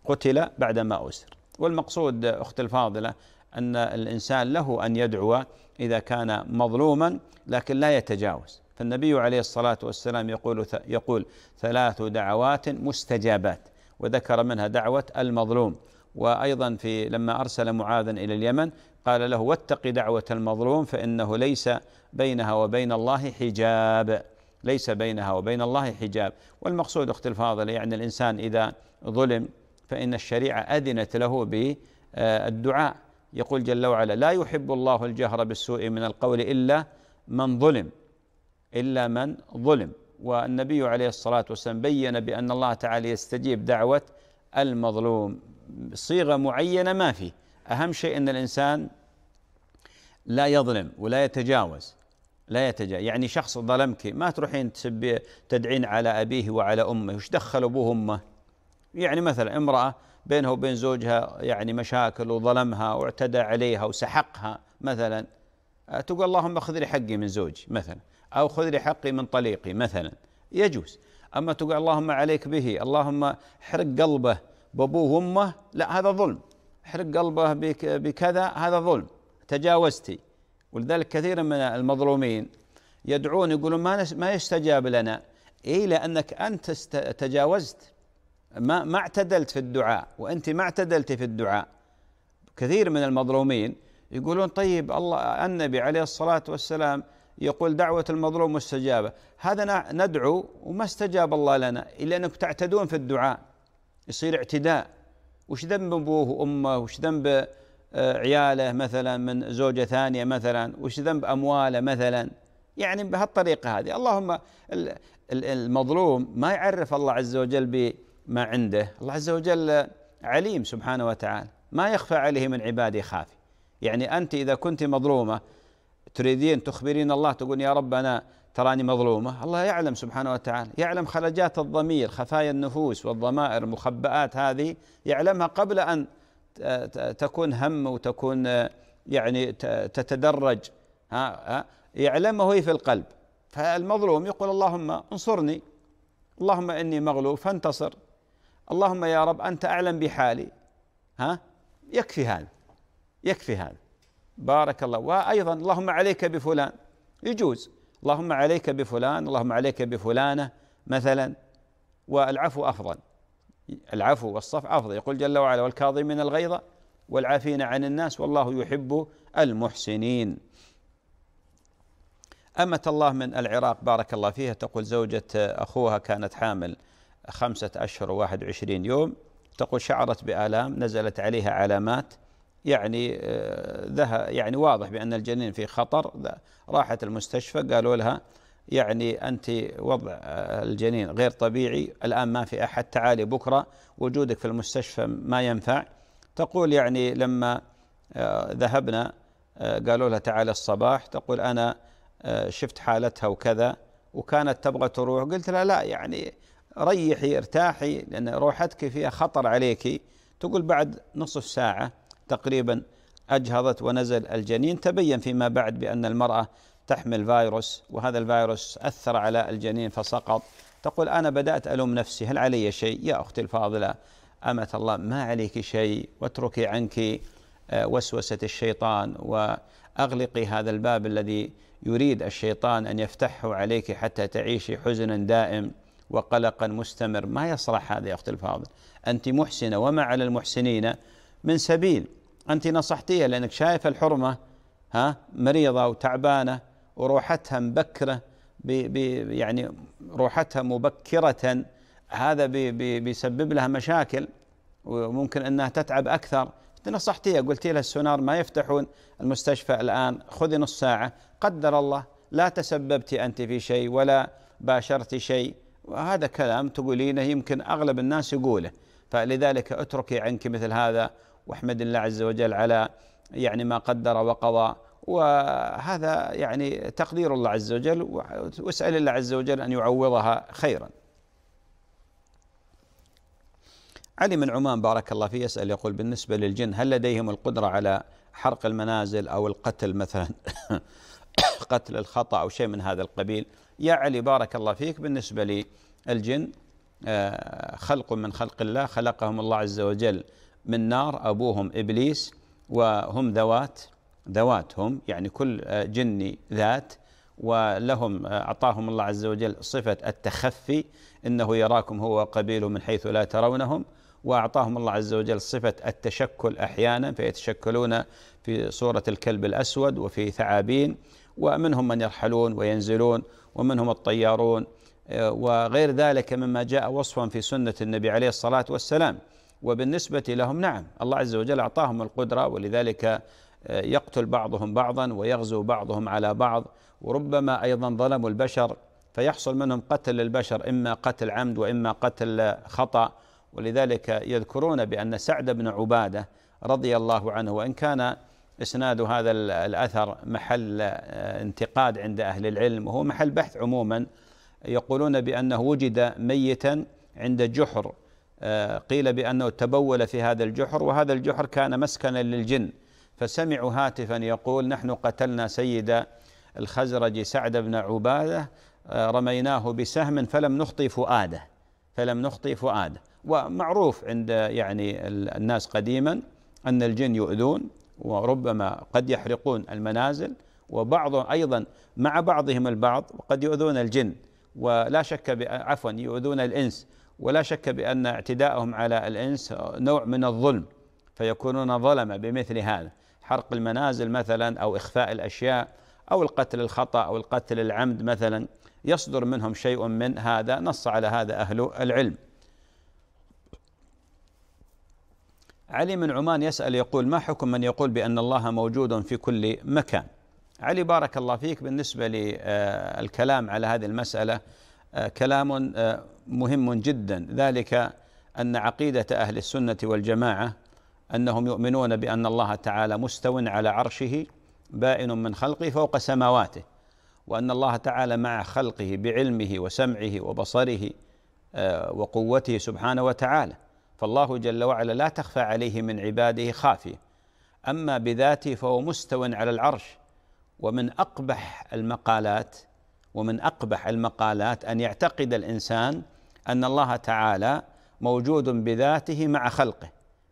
قتل بعدما أسر والمقصود آه، أخت الفاضلة أن الإنسان له أن يدعو إذا كان مظلوما لكن لا يتجاوز فالنبي عليه الصلاة والسلام يقول يقول ثلاث دعوات مستجابات وذكر منها دعوة المظلوم وأيضا في لما أرسل معاذا إلى اليمن قال له واتق دعوة المظلوم فإنه ليس بينها وبين الله حجاب ليس بينها وبين الله حجاب والمقصود أخت الفاضل يعني الإنسان إذا ظلم فإن الشريعة أذنت له بالدعاء آه، يقول جل وعلا لا يحب الله الجهر بالسوء من القول إلا من ظلم إلا من ظلم والنبي عليه الصلاة والسلام بين بأن الله تعالى يستجيب دعوة المظلوم صيغة معينة ما في أهم شيء أن الإنسان لا يظلم ولا يتجاوز لا يتجاوز يعني شخص ظلمك ما تروحين تدعين على أبيه وعلى أمه وش دخل أبوه أمه يعني مثلا امرأة بينها وبين زوجها يعني مشاكل وظلمها واعتدى عليها وسحقها مثلا تقول اللهم اخذ لي حقي من زوجي مثلا أو خذ لي حقي من طليقي مثلا يجوز أما تقول اللهم عليك به اللهم احرق قلبه بأبوه وأمه لا هذا ظلم احرق قلبه بكذا هذا ظلم تجاوزتي ولذلك كثير من المظلومين يدعون يقولون ما ما يستجاب لنا اي لانك انت تجاوزت ما ما اعتدلت في الدعاء وانت ما اعتدلتي في الدعاء كثير من المظلومين يقولون طيب الله النبي عليه الصلاه والسلام يقول دعوة المظلوم مستجابة هذا ندعو وما استجاب الله لنا إلا أنكم تعتدون في الدعاء يصير اعتداء وش ذنب أبوه وأمه وش ذنب آه، عياله مثلا من زوجة ثانية مثلا وش ذنب أمواله مثلا يعني بهالطريقة هذه اللهم المظلوم ما يعرف الله عز وجل بما عنده الله عز وجل عليم سبحانه وتعالى ما يخفى عليه من عباده خافي يعني أنت إذا كنت مظلومة تريدين تخبرين الله تقول يا رب أنا تراني مظلومة الله يعلم سبحانه وتعالى يعلم خلجات الضمير خفايا النفوس والضمائر المخبآت هذه يعلمها قبل أن تكون هم وتكون يعني تتدرج ها يعلمه في القلب فالمظلوم يقول اللهم انصرني اللهم اني مغلوب فانتصر اللهم يا رب انت اعلم بحالي ها يكفي هذا يكفي هذا بارك الله وأيضا اللهم عليك بفلان يجوز اللهم عليك بفلان اللهم عليك بفلانة مثلا والعفو أفضل العفو والصف أفضل يقول جل وعلا والكاظمين الغيظ والعافين عن الناس والله يحب المحسنين أمة الله من العراق بارك الله فيها تقول زوجة أخوها كانت حامل خمسة أشهر وواحد وعشرين يوم تقول شعرت بآلام نزلت عليها علامات يعني آه، ذهب يعني واضح بأن الجنين في خطر راحت المستشفى قالوا لها يعني أنت وضع آه، الجنين غير طبيعي الآن ما في أحد تعالي بكرة وجودك في المستشفى ما ينفع تقول يعني لما آه، ذهبنا قالوا لها تعالى الصباح تقول أنا شفت حالتها وكذا وكانت تبغى تروح قلت لها لا يعني ريحي ارتاحي لأن روحتك فيها خطر عليك تقول بعد نصف ساعة تقريبا أجهضت ونزل الجنين تبين فيما بعد بأن المرأة تحمل فيروس وهذا الفيروس أثر على الجنين فسقط تقول أنا بدأت ألوم نفسي هل علي شيء يا أختي الفاضلة أمة الله ما عليك شيء واتركي عنك آه، وسوسة الشيطان وأغلقي هذا الباب الذي يريد الشيطان أن يفتحه عليك حتى تعيشي حزنا دائم وقلقا مستمر ما يصلح هذا يا أختي الفاضل أنت محسنة وما على المحسنين من سبيل أنت نصحتيها لأنك شايفة الحرمة ها مريضة وتعبانة وروحتها مبكرة بي بي يعني روحتها مبكرة هذا بي بي بيسبب لها مشاكل وممكن أنها تتعب أكثر نصحتيها قلتي لها السونار ما يفتحون المستشفى الآن خذي نص ساعة قدر الله لا تسببتي أنت في شيء ولا باشرتي شيء وهذا كلام تقولينه يمكن أغلب الناس يقوله فلذلك اتركي عنك مثل هذا واحمد الله عز وجل على يعني ما قدر وقضى وهذا يعني تقدير الله عز وجل واسال الله عز وجل ان يعوضها خيرا. علي من عمان بارك الله فيه يسال يقول بالنسبه للجن هل لديهم القدره على حرق المنازل او القتل مثلا *coughs* قتل الخطا او شيء من هذا القبيل؟ يا علي بارك الله فيك بالنسبه للجن آه، خلق من خلق الله خلقهم الله عز وجل من نار أبوهم إبليس وهم ذوات ذواتهم يعني كل آه، جني ذات ولهم آه، أعطاهم الله عز وجل صفة التخفي إنه يراكم هو قبيل من حيث لا ترونهم وأعطاهم الله عز وجل صفة التشكل أحيانا فيتشكلون في صورة الكلب الأسود وفي ثعابين ومنهم من يرحلون وينزلون ومنهم الطيارون آه، وغير ذلك مما جاء وصفا في سنة النبي عليه الصلاة والسلام وبالنسبة لهم نعم الله عز وجل أعطاهم القدرة ولذلك آه، يقتل بعضهم بعضا ويغزو بعضهم على بعض وربما أيضا ظلموا البشر فيحصل منهم قتل للبشر إما قتل عمد وإما قتل خطأ ولذلك يذكرون بأن سعد بن عبادة رضي الله عنه وإن كان اسناد هذا الاثر محل آه، انتقاد عند اهل العلم وهو محل بحث عموما يقولون بانه وجد ميتا عند جحر آه، قيل بأنه تبول في هذا الجحر وهذا الجحر كان مسكنا للجن فسمعوا هاتفا يقول نحن قتلنا سيد الخزرج سعد بن عبادة آه، رميناه بسهم فلم نخطي فؤاده فلم نخطي فؤاده ومعروف عند يعني الناس قديما أن الجن يؤذون وربما قد يحرقون المنازل وبعض أيضا مع بعضهم البعض وقد يؤذون الجن ولا شك عفوا يؤذون الإنس ولا شك بأن اعتداءهم على الإنس نوع من الظلم فيكونون ظلمة بمثل هذا حرق المنازل مثلا أو إخفاء الأشياء أو القتل الخطأ أو القتل العمد مثلا يصدر منهم شيء من هذا نص على هذا أهل العلم علي من عمان يسأل يقول ما حكم من يقول بأن الله موجود في كل مكان علي بارك الله فيك بالنسبة للكلام على هذه المسألة آه، كلام آه، مهم جدا ذلك ان عقيده اهل السنه والجماعه انهم يؤمنون بان الله تعالى مستو على عرشه بائن من خلقه فوق سماواته وان الله تعالى مع خلقه بعلمه وسمعه وبصره آه، وقوته سبحانه وتعالى فالله جل وعلا لا تخفى عليه من عباده خافيه اما بذاته فهو مستو على العرش ومن اقبح المقالات ومن اقبح المقالات ان يعتقد الانسان ان الله تعالى موجود بذاته مع خلقه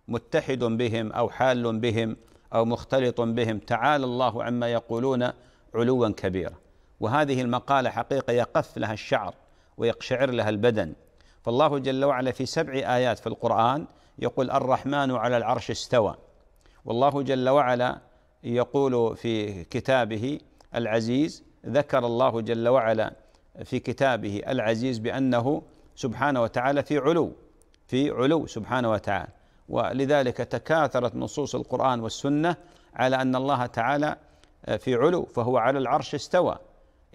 متحد بهم او حال بهم او مختلط بهم تعالى الله عما يقولون علوا كبيرا وهذه المقاله حقيقه يقف لها الشعر ويقشعر لها البدن فالله جل وعلا في سبع ايات في القران يقول الرحمن على العرش استوى والله جل وعلا يقول في كتابه العزيز ذكر الله جل وعلا في كتابه العزيز بأنه سبحانه وتعالى في علو في علو سبحانه وتعالى ولذلك تكاثرت نصوص القرآن والسنة على أن الله تعالى في علو فهو على العرش استوى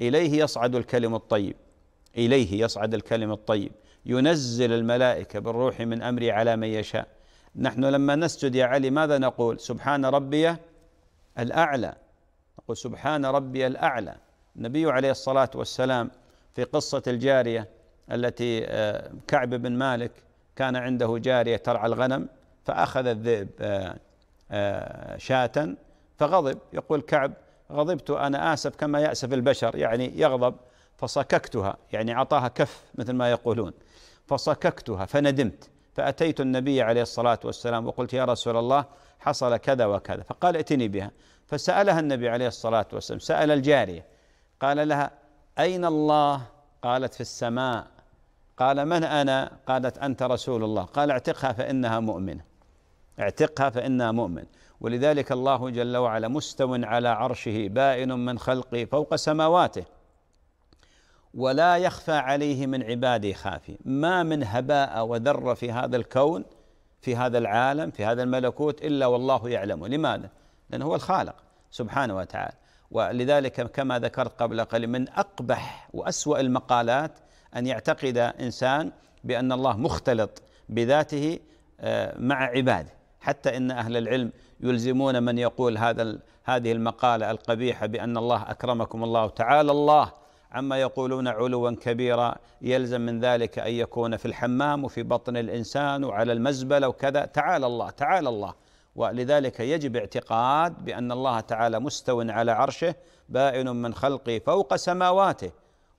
إليه يصعد الكلم الطيب إليه يصعد الكلم الطيب ينزل الملائكة بالروح من أمري على من يشاء نحن لما نسجد يا علي ماذا نقول سبحان ربي الأعلى نقول سبحان ربي الأعلى النبي عليه الصلاة والسلام في قصة الجارية التي آه، كعب بن مالك كان عنده جارية ترعى الغنم فأخذ الذئب آه، آه، شاة فغضب يقول كعب غضبت أنا آسف كما يأسف البشر يعني يغضب فصككتها يعني أعطاها كف مثل ما يقولون فصككتها فندمت فأتيت النبي عليه الصلاة والسلام وقلت يا رسول الله حصل كذا وكذا فقال ائتني بها فسألها النبي عليه الصلاة والسلام سأل الجارية قال لها اين الله قالت في السماء قال من انا قالت انت رسول الله قال اعتقها فانها مؤمنه اعتقها فانها مؤمن ولذلك الله جل وعلا مستو على عرشه بائن من خلقه فوق سماواته ولا يخفى عليه من عباده خافي ما من هباء وذره في هذا الكون في هذا العالم في هذا الملكوت الا والله يعلمه لماذا؟ لانه هو الخالق سبحانه وتعالى ولذلك كما ذكرت قبل قليل من أقبح وأسوأ المقالات أن يعتقد إنسان بأن الله مختلط بذاته آه، مع عباده حتى إن أهل العلم يلزمون من يقول هذا هذه المقالة القبيحة بأن الله أكرمكم الله تعالى الله عما يقولون علوا كبيرا يلزم من ذلك أن يكون في الحمام وفي بطن الإنسان وعلى المزبلة وكذا تعالى الله تعالى الله ولذلك يجب اعتقاد بأن الله تعالى مستو على عرشه بائن من خلقه فوق سماواته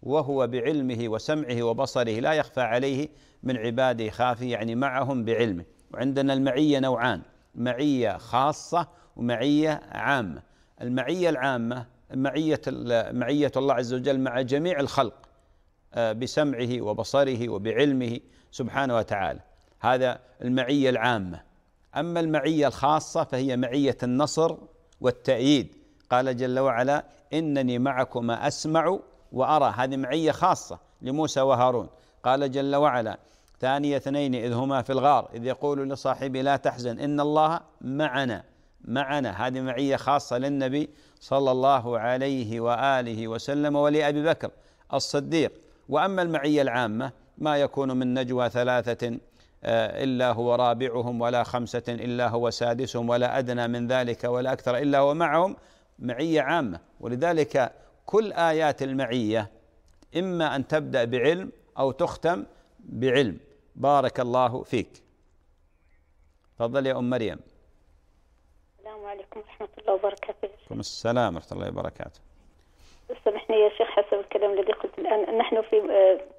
وهو بعلمه وسمعه وبصره لا يخفى عليه من عباده خافي يعني معهم بعلمه وعندنا المعية نوعان معية خاصة ومعية عامة المعية العامة معية معية الله عز وجل مع جميع الخلق آه، بسمعه وبصره وبعلمه سبحانه وتعالى هذا المعية العامة أما المعية الخاصة فهي معية النصر والتأييد قال جل وعلا إنني معكما أسمع وأرى هذه معية خاصة لموسى وهارون قال جل وعلا ثاني اثنين إذ هما في الغار إذ يقول لصاحبه لا تحزن إن الله معنا معنا هذه معية خاصة للنبي صلى الله عليه وآله وسلم ولأبي بكر الصديق وأما المعية العامة ما يكون من نجوى ثلاثة آه، إلا هو رابعهم ولا خمسة إلا هو سادسهم ولا أدنى من ذلك ولا أكثر إلا هو معهم معية عامة ولذلك كل آيات المعية إما أن تبدأ بعلم أو تختم بعلم بارك الله فيك تفضل يا أم مريم السلام عليكم ورحمة الله وبركاته وعليكم السلام ورحمة الله وبركاته سامحني يا شيخ حسب الكلام الذي قلت الآن نحن في آه،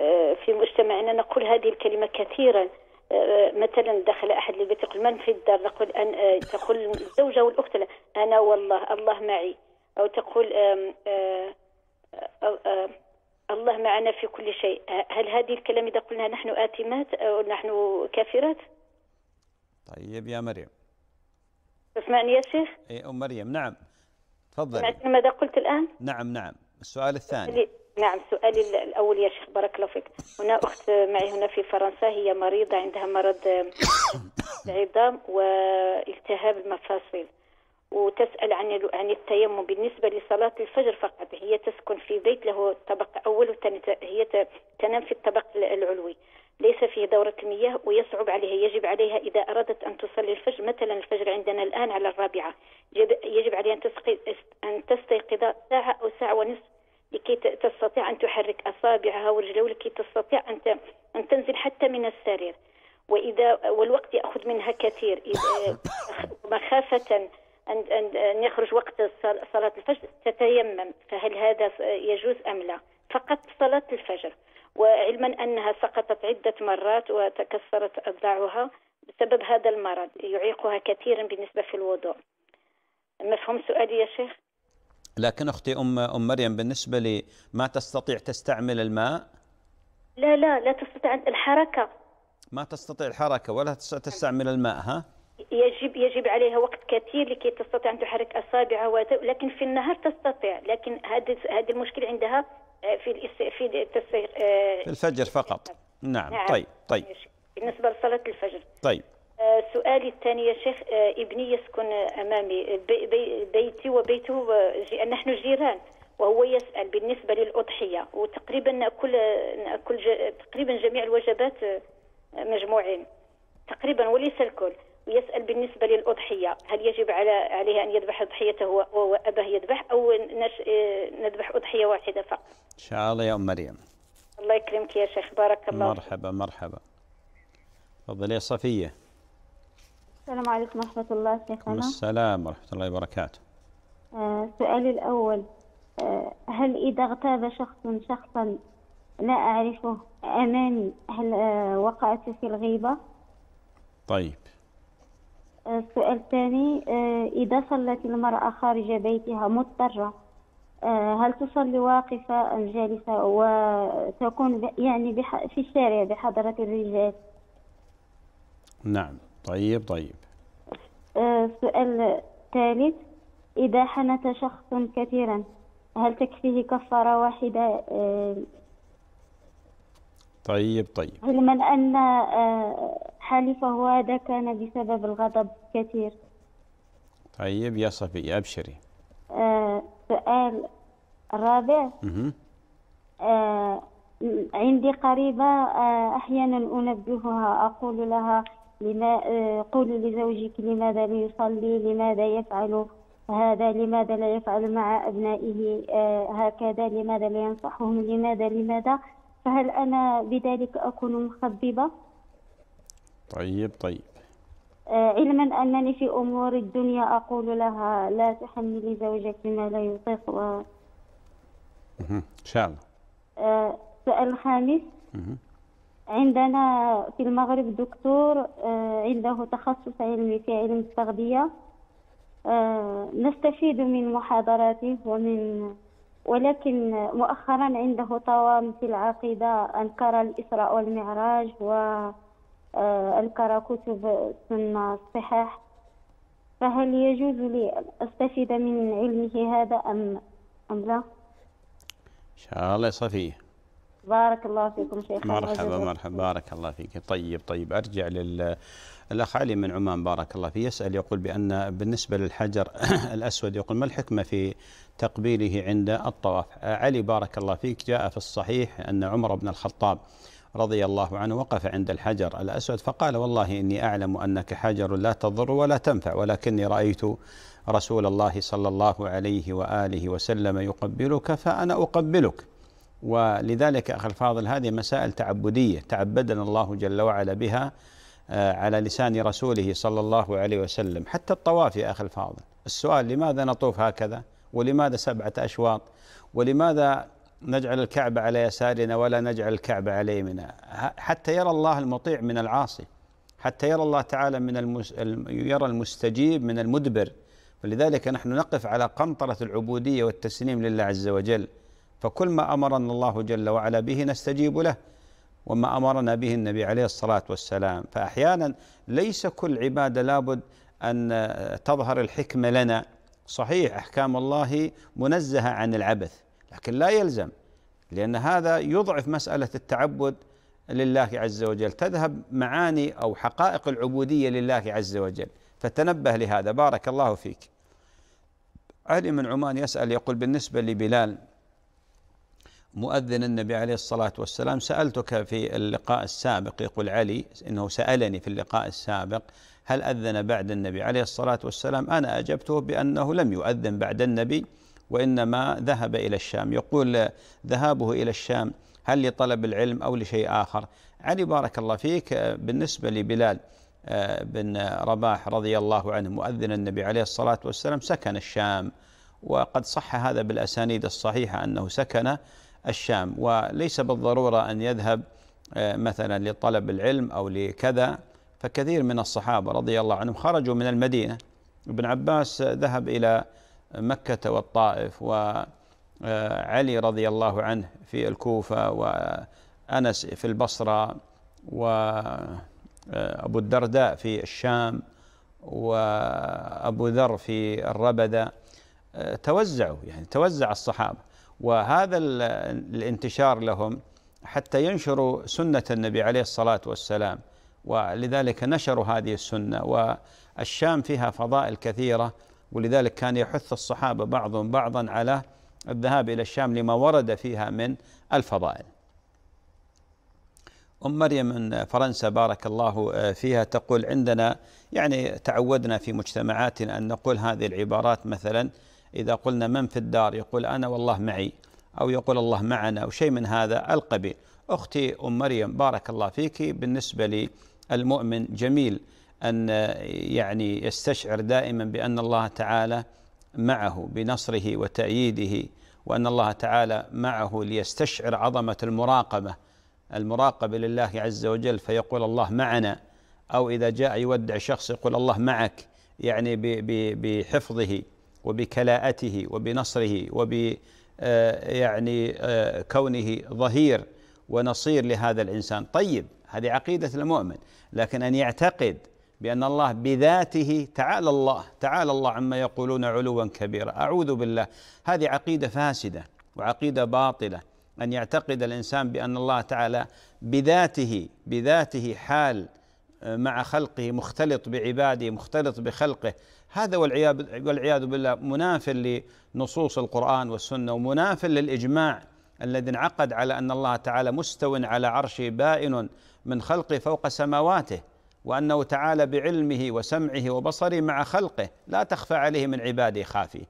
آه، في مجتمعنا نقول هذه الكلمة كثيرا آه، مثلا دخل احد للبيت يقول من في الدار نقول أن آه، تقول الزوجه والاخت انا والله الله معي او تقول الله معنا في كل شيء هل هذه الكلام اذا قلنا نحن اتمات او نحن كافرات طيب يا مريم تسمعني يا شيخ اي ام مريم نعم تفضلي ماذا قلت الان نعم نعم السؤال الثاني نعم سؤالي الأول يا شيخ بارك الله فيك هنا أخت معي هنا في فرنسا هي مريضة عندها مرض العظام والتهاب المفاصل وتسأل عن عن التيمم بالنسبة لصلاة الفجر فقط هي تسكن في بيت له طبق أول هي تنام في الطبق العلوي ليس فيه دورة المياه ويصعب عليها يجب عليها إذا أرادت أن تصلي الفجر مثلا الفجر عندنا الآن على الرابعة يجب عليها أن تستيقظ ساعة أو ساعة ونصف لكي تستطيع أن تحرك أصابعها ورجلها ولكي تستطيع أن أن تنزل حتى من السرير وإذا والوقت يأخذ منها كثير *laughs* مخافة أن أن يخرج وقت صلاة الفجر تتيمم فهل هذا يجوز أم لا؟ فقط صلاة الفجر وعلما أنها سقطت عدة مرات وتكسرت أضلاعها بسبب هذا المرض يعيقها كثيرا بالنسبة في الوضوء مفهوم سؤالي يا شيخ؟ لكن أختي أم, أم مريم بالنسبة لي ما تستطيع تستعمل الماء لا لا لا تستطيع الحركة ما تستطيع الحركة ولا تستعمل الماء ها يجب يجب عليها وقت كثير لكي تستطيع أن تحرك أصابعها لكن في النهار تستطيع لكن هذه هذه المشكل عندها آه، في في آه، في الفجر فقط نعم, نعم. طيب طيب بالنسبة لصلاة الفجر طيب سؤالي الثاني يا شيخ آه، ابني يسكن امامي بيتي وبيته آه، نحن جيران وهو يسال بالنسبه للاضحيه وتقريبا ناكل ناكل تقريبا جميع الوجبات آه، مجموعين تقريبا وليس الكل ويسال بالنسبه للاضحيه هل يجب على عليه ان يذبح اضحيته واباه يذبح او نذبح اضحيه واحده فقط ان شاء الله يا ام مريم الله يكرمك يا شيخ بارك الله مرحبا مرحبا تفضلي صفيه السلام عليكم ورحمة الله شيخنا. السلام ورحمة الله وبركاته. آه، سؤالي الأول آه، هل إذا اغتاب شخص شخصا لا أعرفه أمامي هل آه، وقعت في الغيبة؟ طيب. السؤال الثاني إذا صلت المرأة خارج بيتها مضطرة هل تصلي واقفة أم جالسة وتكون يعني في الشارع بحضرة الرجال؟ نعم. طيب طيب السؤال آه، الثالث إذا حنث شخص كثيرا هل تكفيه كفارة واحدة آه. طيب طيب علما أن آه، حلفه هذا كان بسبب الغضب كثير طيب يا صفية أبشري سؤال الرابع عندي قريبة أحيانا أنبهها أقول لها لما آه، قولي لزوجك لماذا لا يصلي لماذا يفعل هذا لماذا لا يفعل مع أبنائه آه، هكذا لماذا لا ينصحهم لماذا لماذا فهل أنا بذلك أكون مخببة؟ طيب طيب آه، علما أنني في أمور الدنيا أقول لها لا تحملي زوجك لما لا يطيق و... إن شاء الله السؤال الخامس عندنا في المغرب دكتور آه، عنده تخصص علمي في علم التغذية آه، نستفيد من محاضراته ومن ولكن مؤخرا عنده طوام في العقيدة أنكر الإسراء والمعراج وأنكر آه، كتب السنة الصحاح فهل يجوز لي أن أستفيد من علمه هذا أم أم لا؟ إن شاء الله صفيه بارك الله فيكم شيخنا مرحبا مرحبا بارك الله فيك طيب طيب ارجع لل الاخ علي من عمان بارك الله فيه يسال يقول بان بالنسبه للحجر *coughs* الاسود يقول ما الحكمه في تقبيله عند الطواف علي بارك الله فيك جاء في الصحيح ان عمر بن الخطاب رضي الله عنه وقف عند الحجر الاسود فقال والله اني اعلم انك حجر لا تضر ولا تنفع ولكني رايت رسول الله صلى الله عليه واله وسلم يقبلك فانا اقبلك ولذلك أخي الفاضل هذه مسائل تعبدية تعبدنا الله جل وعلا بها آه، على لسان رسوله صلى الله عليه وسلم حتى الطواف يا أخي الفاضل السؤال لماذا نطوف هكذا ولماذا سبعة أشواط ولماذا نجعل الكعبة على يسارنا ولا نجعل الكعبة على يمنا حتى يرى الله المطيع من العاصي حتى يرى الله تعالى من المس... يرى المستجيب من المدبر ولذلك نحن نقف على قنطرة العبودية والتسليم لله عز وجل فكل ما امرنا الله جل وعلا به نستجيب له وما امرنا به النبي عليه الصلاه والسلام فاحيانا ليس كل عباده لابد ان تظهر الحكمه لنا صحيح احكام الله منزهه عن العبث لكن لا يلزم لان هذا يضعف مساله التعبد لله عز وجل تذهب معاني او حقائق العبوديه لله عز وجل فتنبه لهذا بارك الله فيك علي من عمان يسال يقول بالنسبه لبلال مؤذن النبي عليه الصلاة والسلام سألتك في اللقاء السابق يقول علي إنه سألني في اللقاء السابق هل أذن بعد النبي عليه الصلاة والسلام أنا أجبته بأنه لم يؤذن بعد النبي وإنما ذهب إلى الشام يقول ذهابه إلى الشام هل لطلب العلم أو لشيء آخر علي بارك الله فيك بالنسبة لبلال آه، بن رباح رضي الله عنه مؤذن النبي عليه الصلاة والسلام سكن الشام وقد صح هذا بالأسانيد الصحيحة أنه سكن الشام وليس بالضرورة أن يذهب آه، مثلا لطلب العلم أو لكذا فكثير من الصحابة رضي الله عنهم خرجوا من المدينة ابن عباس ذهب إلى مكة والطائف وعلي آه، رضي الله عنه في الكوفة وأنس في البصرة وأبو آه، الدرداء في الشام وأبو ذر في الربذة توزعوا يعني توزع الصحابة وهذا الانتشار لهم حتى ينشروا سنة النبي عليه الصلاة والسلام ولذلك نشروا هذه السنة والشام فيها فضائل كثيرة ولذلك كان يحث الصحابة بعضهم بعضا على الذهاب إلى الشام لما ورد فيها من الفضائل أم مريم من فرنسا بارك الله آه، فيها تقول عندنا يعني تعودنا في مجتمعاتنا أن نقول هذه العبارات مثلا إذا قلنا من في الدار يقول أنا والله معي أو يقول الله معنا أو شيء من هذا القبيل أختي أم مريم بارك الله فيك بالنسبة للمؤمن جميل أن يعني يستشعر دائما بأن الله تعالى معه بنصره وتأييده وأن الله تعالى معه ليستشعر عظمة المراقبة المراقبة لله عز وجل فيقول الله معنا أو إذا جاء يودع شخص يقول الله معك يعني بحفظه وبكلاءته وبنصره وب آه، يعني آه، كونه ظهير ونصير لهذا الانسان طيب هذه عقيده المؤمن لكن ان يعتقد بان الله بذاته تعالى الله تعالى الله عما يقولون علوا كبيرا اعوذ بالله هذه عقيده فاسده وعقيده باطله ان يعتقد الانسان بان الله تعالى بذاته بذاته حال آه، مع خلقه مختلط بعباده مختلط بخلقه هذا والعياذ بالله مناف لنصوص القرآن والسنة ومناف للإجماع الذي انعقد على أن الله تعالى مستو على عرشه بائن من خلقه فوق سماواته وأنه تعالى بعلمه وسمعه وبصره مع خلقه لا تخفى عليه من عباده خافي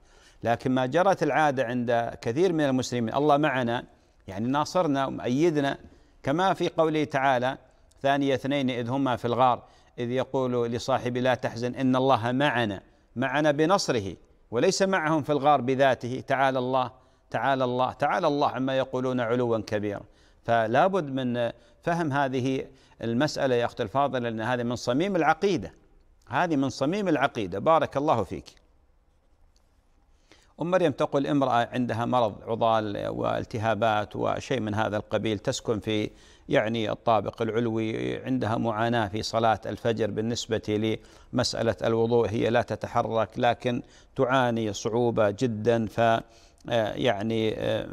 لكن ما جرت العادة عند كثير من المسلمين الله معنا يعني ناصرنا ومؤيدنا كما في قوله تعالى ثاني اثنين إذ هما في الغار إذ يقول لصاحب لا تحزن إن الله معنا معنا بنصره وليس معهم في الغار بذاته تعالى الله تعالى الله تعالى الله عما يقولون علوا كبيرا فلا بد من فهم هذه المسألة يا أخت الفاضلة لأن هذه من صميم العقيدة هذه من صميم العقيدة بارك الله فيك أم مريم تقول امرأة عندها مرض عضال والتهابات وشيء من هذا القبيل تسكن في يعني الطابق العلوي عندها معاناة في صلاة الفجر بالنسبة لمسألة الوضوء هي لا تتحرك لكن تعاني صعوبة جدا ف آه، يعني آه،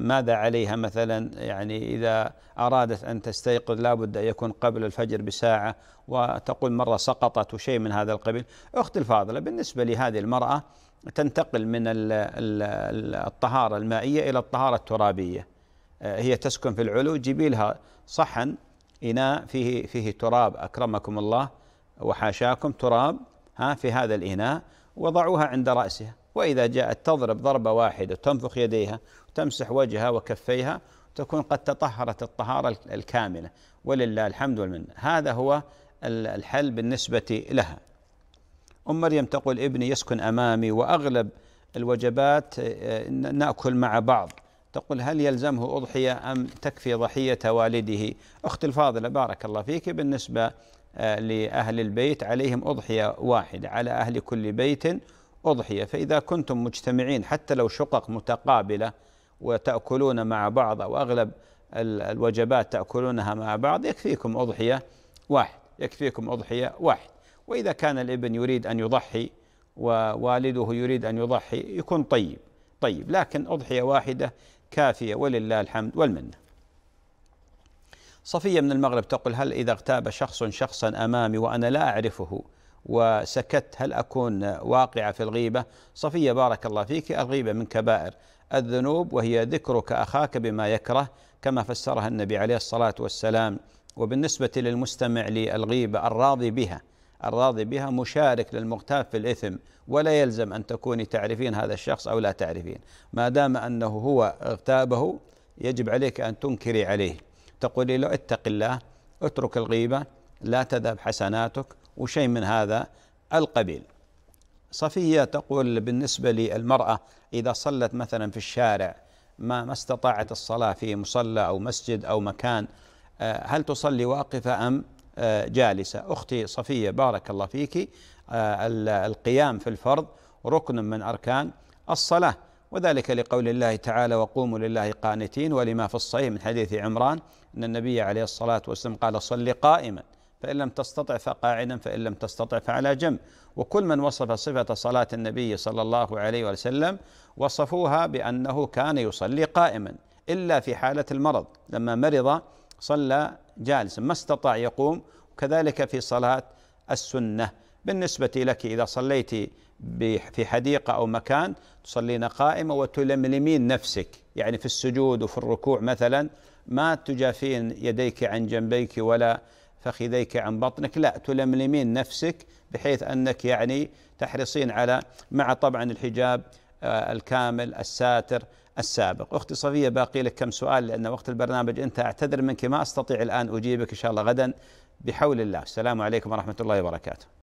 ماذا عليها مثلا يعني إذا أرادت أن تستيقظ لابد أن يكون قبل الفجر بساعة وتقول مرة سقطت وشيء من هذا القبيل أختي الفاضلة بالنسبة لهذه المرأة تنتقل من الطهارة المائية إلى الطهارة الترابية آه، هي تسكن في العلو جيبي لها صحن إناء فيه فيه تراب أكرمكم الله وحاشاكم تراب ها في هذا الإناء وضعوها عند رأسها وإذا جاءت تضرب ضربة واحدة تنفخ يديها وتمسح وجهها وكفيها تكون قد تطهرت الطهارة الكاملة ولله الحمد والمنة هذا هو الحل بالنسبة لها أم مريم تقول ابني يسكن أمامي وأغلب الوجبات آه، نأكل مع بعض تقول هل يلزمه أضحية أم تكفي ضحية والده أخت الفاضلة بارك الله فيك بالنسبة آه، لأهل البيت عليهم أضحية واحدة على أهل كل بيت أضحية فإذا كنتم مجتمعين حتى لو شقق متقابلة وتأكلون مع بعض أو أغلب الوجبات تأكلونها مع بعض يكفيكم أضحية واحد يكفيكم أضحية واحد وإذا كان الابن يريد أن يضحي ووالده يريد أن يضحي يكون طيب طيب لكن أضحية واحدة كافية ولله الحمد والمنة صفية من المغرب تقول هل إذا اغتاب شخص شخصا أمامي وأنا لا أعرفه وسكت هل أكون واقعة في الغيبة صفية بارك الله فيك الغيبة من كبائر الذنوب وهي ذكرك أخاك بما يكره كما فسرها النبي عليه الصلاة والسلام وبالنسبة للمستمع للغيبة الراضي بها الراضي بها مشارك للمغتاب في الإثم ولا يلزم أن تكوني تعرفين هذا الشخص أو لا تعرفين ما دام أنه هو اغتابه يجب عليك أن تنكري عليه تقولي له اتق الله اترك الغيبة لا تذهب حسناتك وشيء من هذا القبيل صفية تقول بالنسبة للمرأة إذا صلت مثلا في الشارع ما ما استطاعت الصلاة في مصلى أو مسجد أو مكان آه، هل تصلي واقفة أم جالسة أختي صفية بارك الله فيك آه، القيام في الفرض ركن من أركان الصلاة وذلك لقول الله تعالى وقوموا لله قانتين ولما في الصحيح من حديث عمران أن النبي عليه الصلاة والسلام قال صل قائما فإن لم تستطع فقاعدا فإن لم تستطع فعلى جنب وكل من وصف صفة صلاة النبي صلى الله عليه وسلم وصفوها بأنه كان يصلي قائما إلا في حالة المرض لما مرض صلى جالسا ما استطاع يقوم وكذلك في صلاة السنة بالنسبة لك إذا صليت في حديقة أو مكان تصلين قائمة وتلملمين نفسك يعني في السجود وفي الركوع مثلا ما تجافين يديك عن جنبيك ولا فخذيك عن بطنك لا تلملمين نفسك بحيث أنك يعني تحرصين على مع طبعا الحجاب آه، الكامل الساتر السابق أختي صفية باقي لك كم سؤال لأن وقت البرنامج أنت أعتذر منك ما أستطيع الآن أجيبك إن شاء الله غدا بحول الله السلام عليكم ورحمة الله وبركاته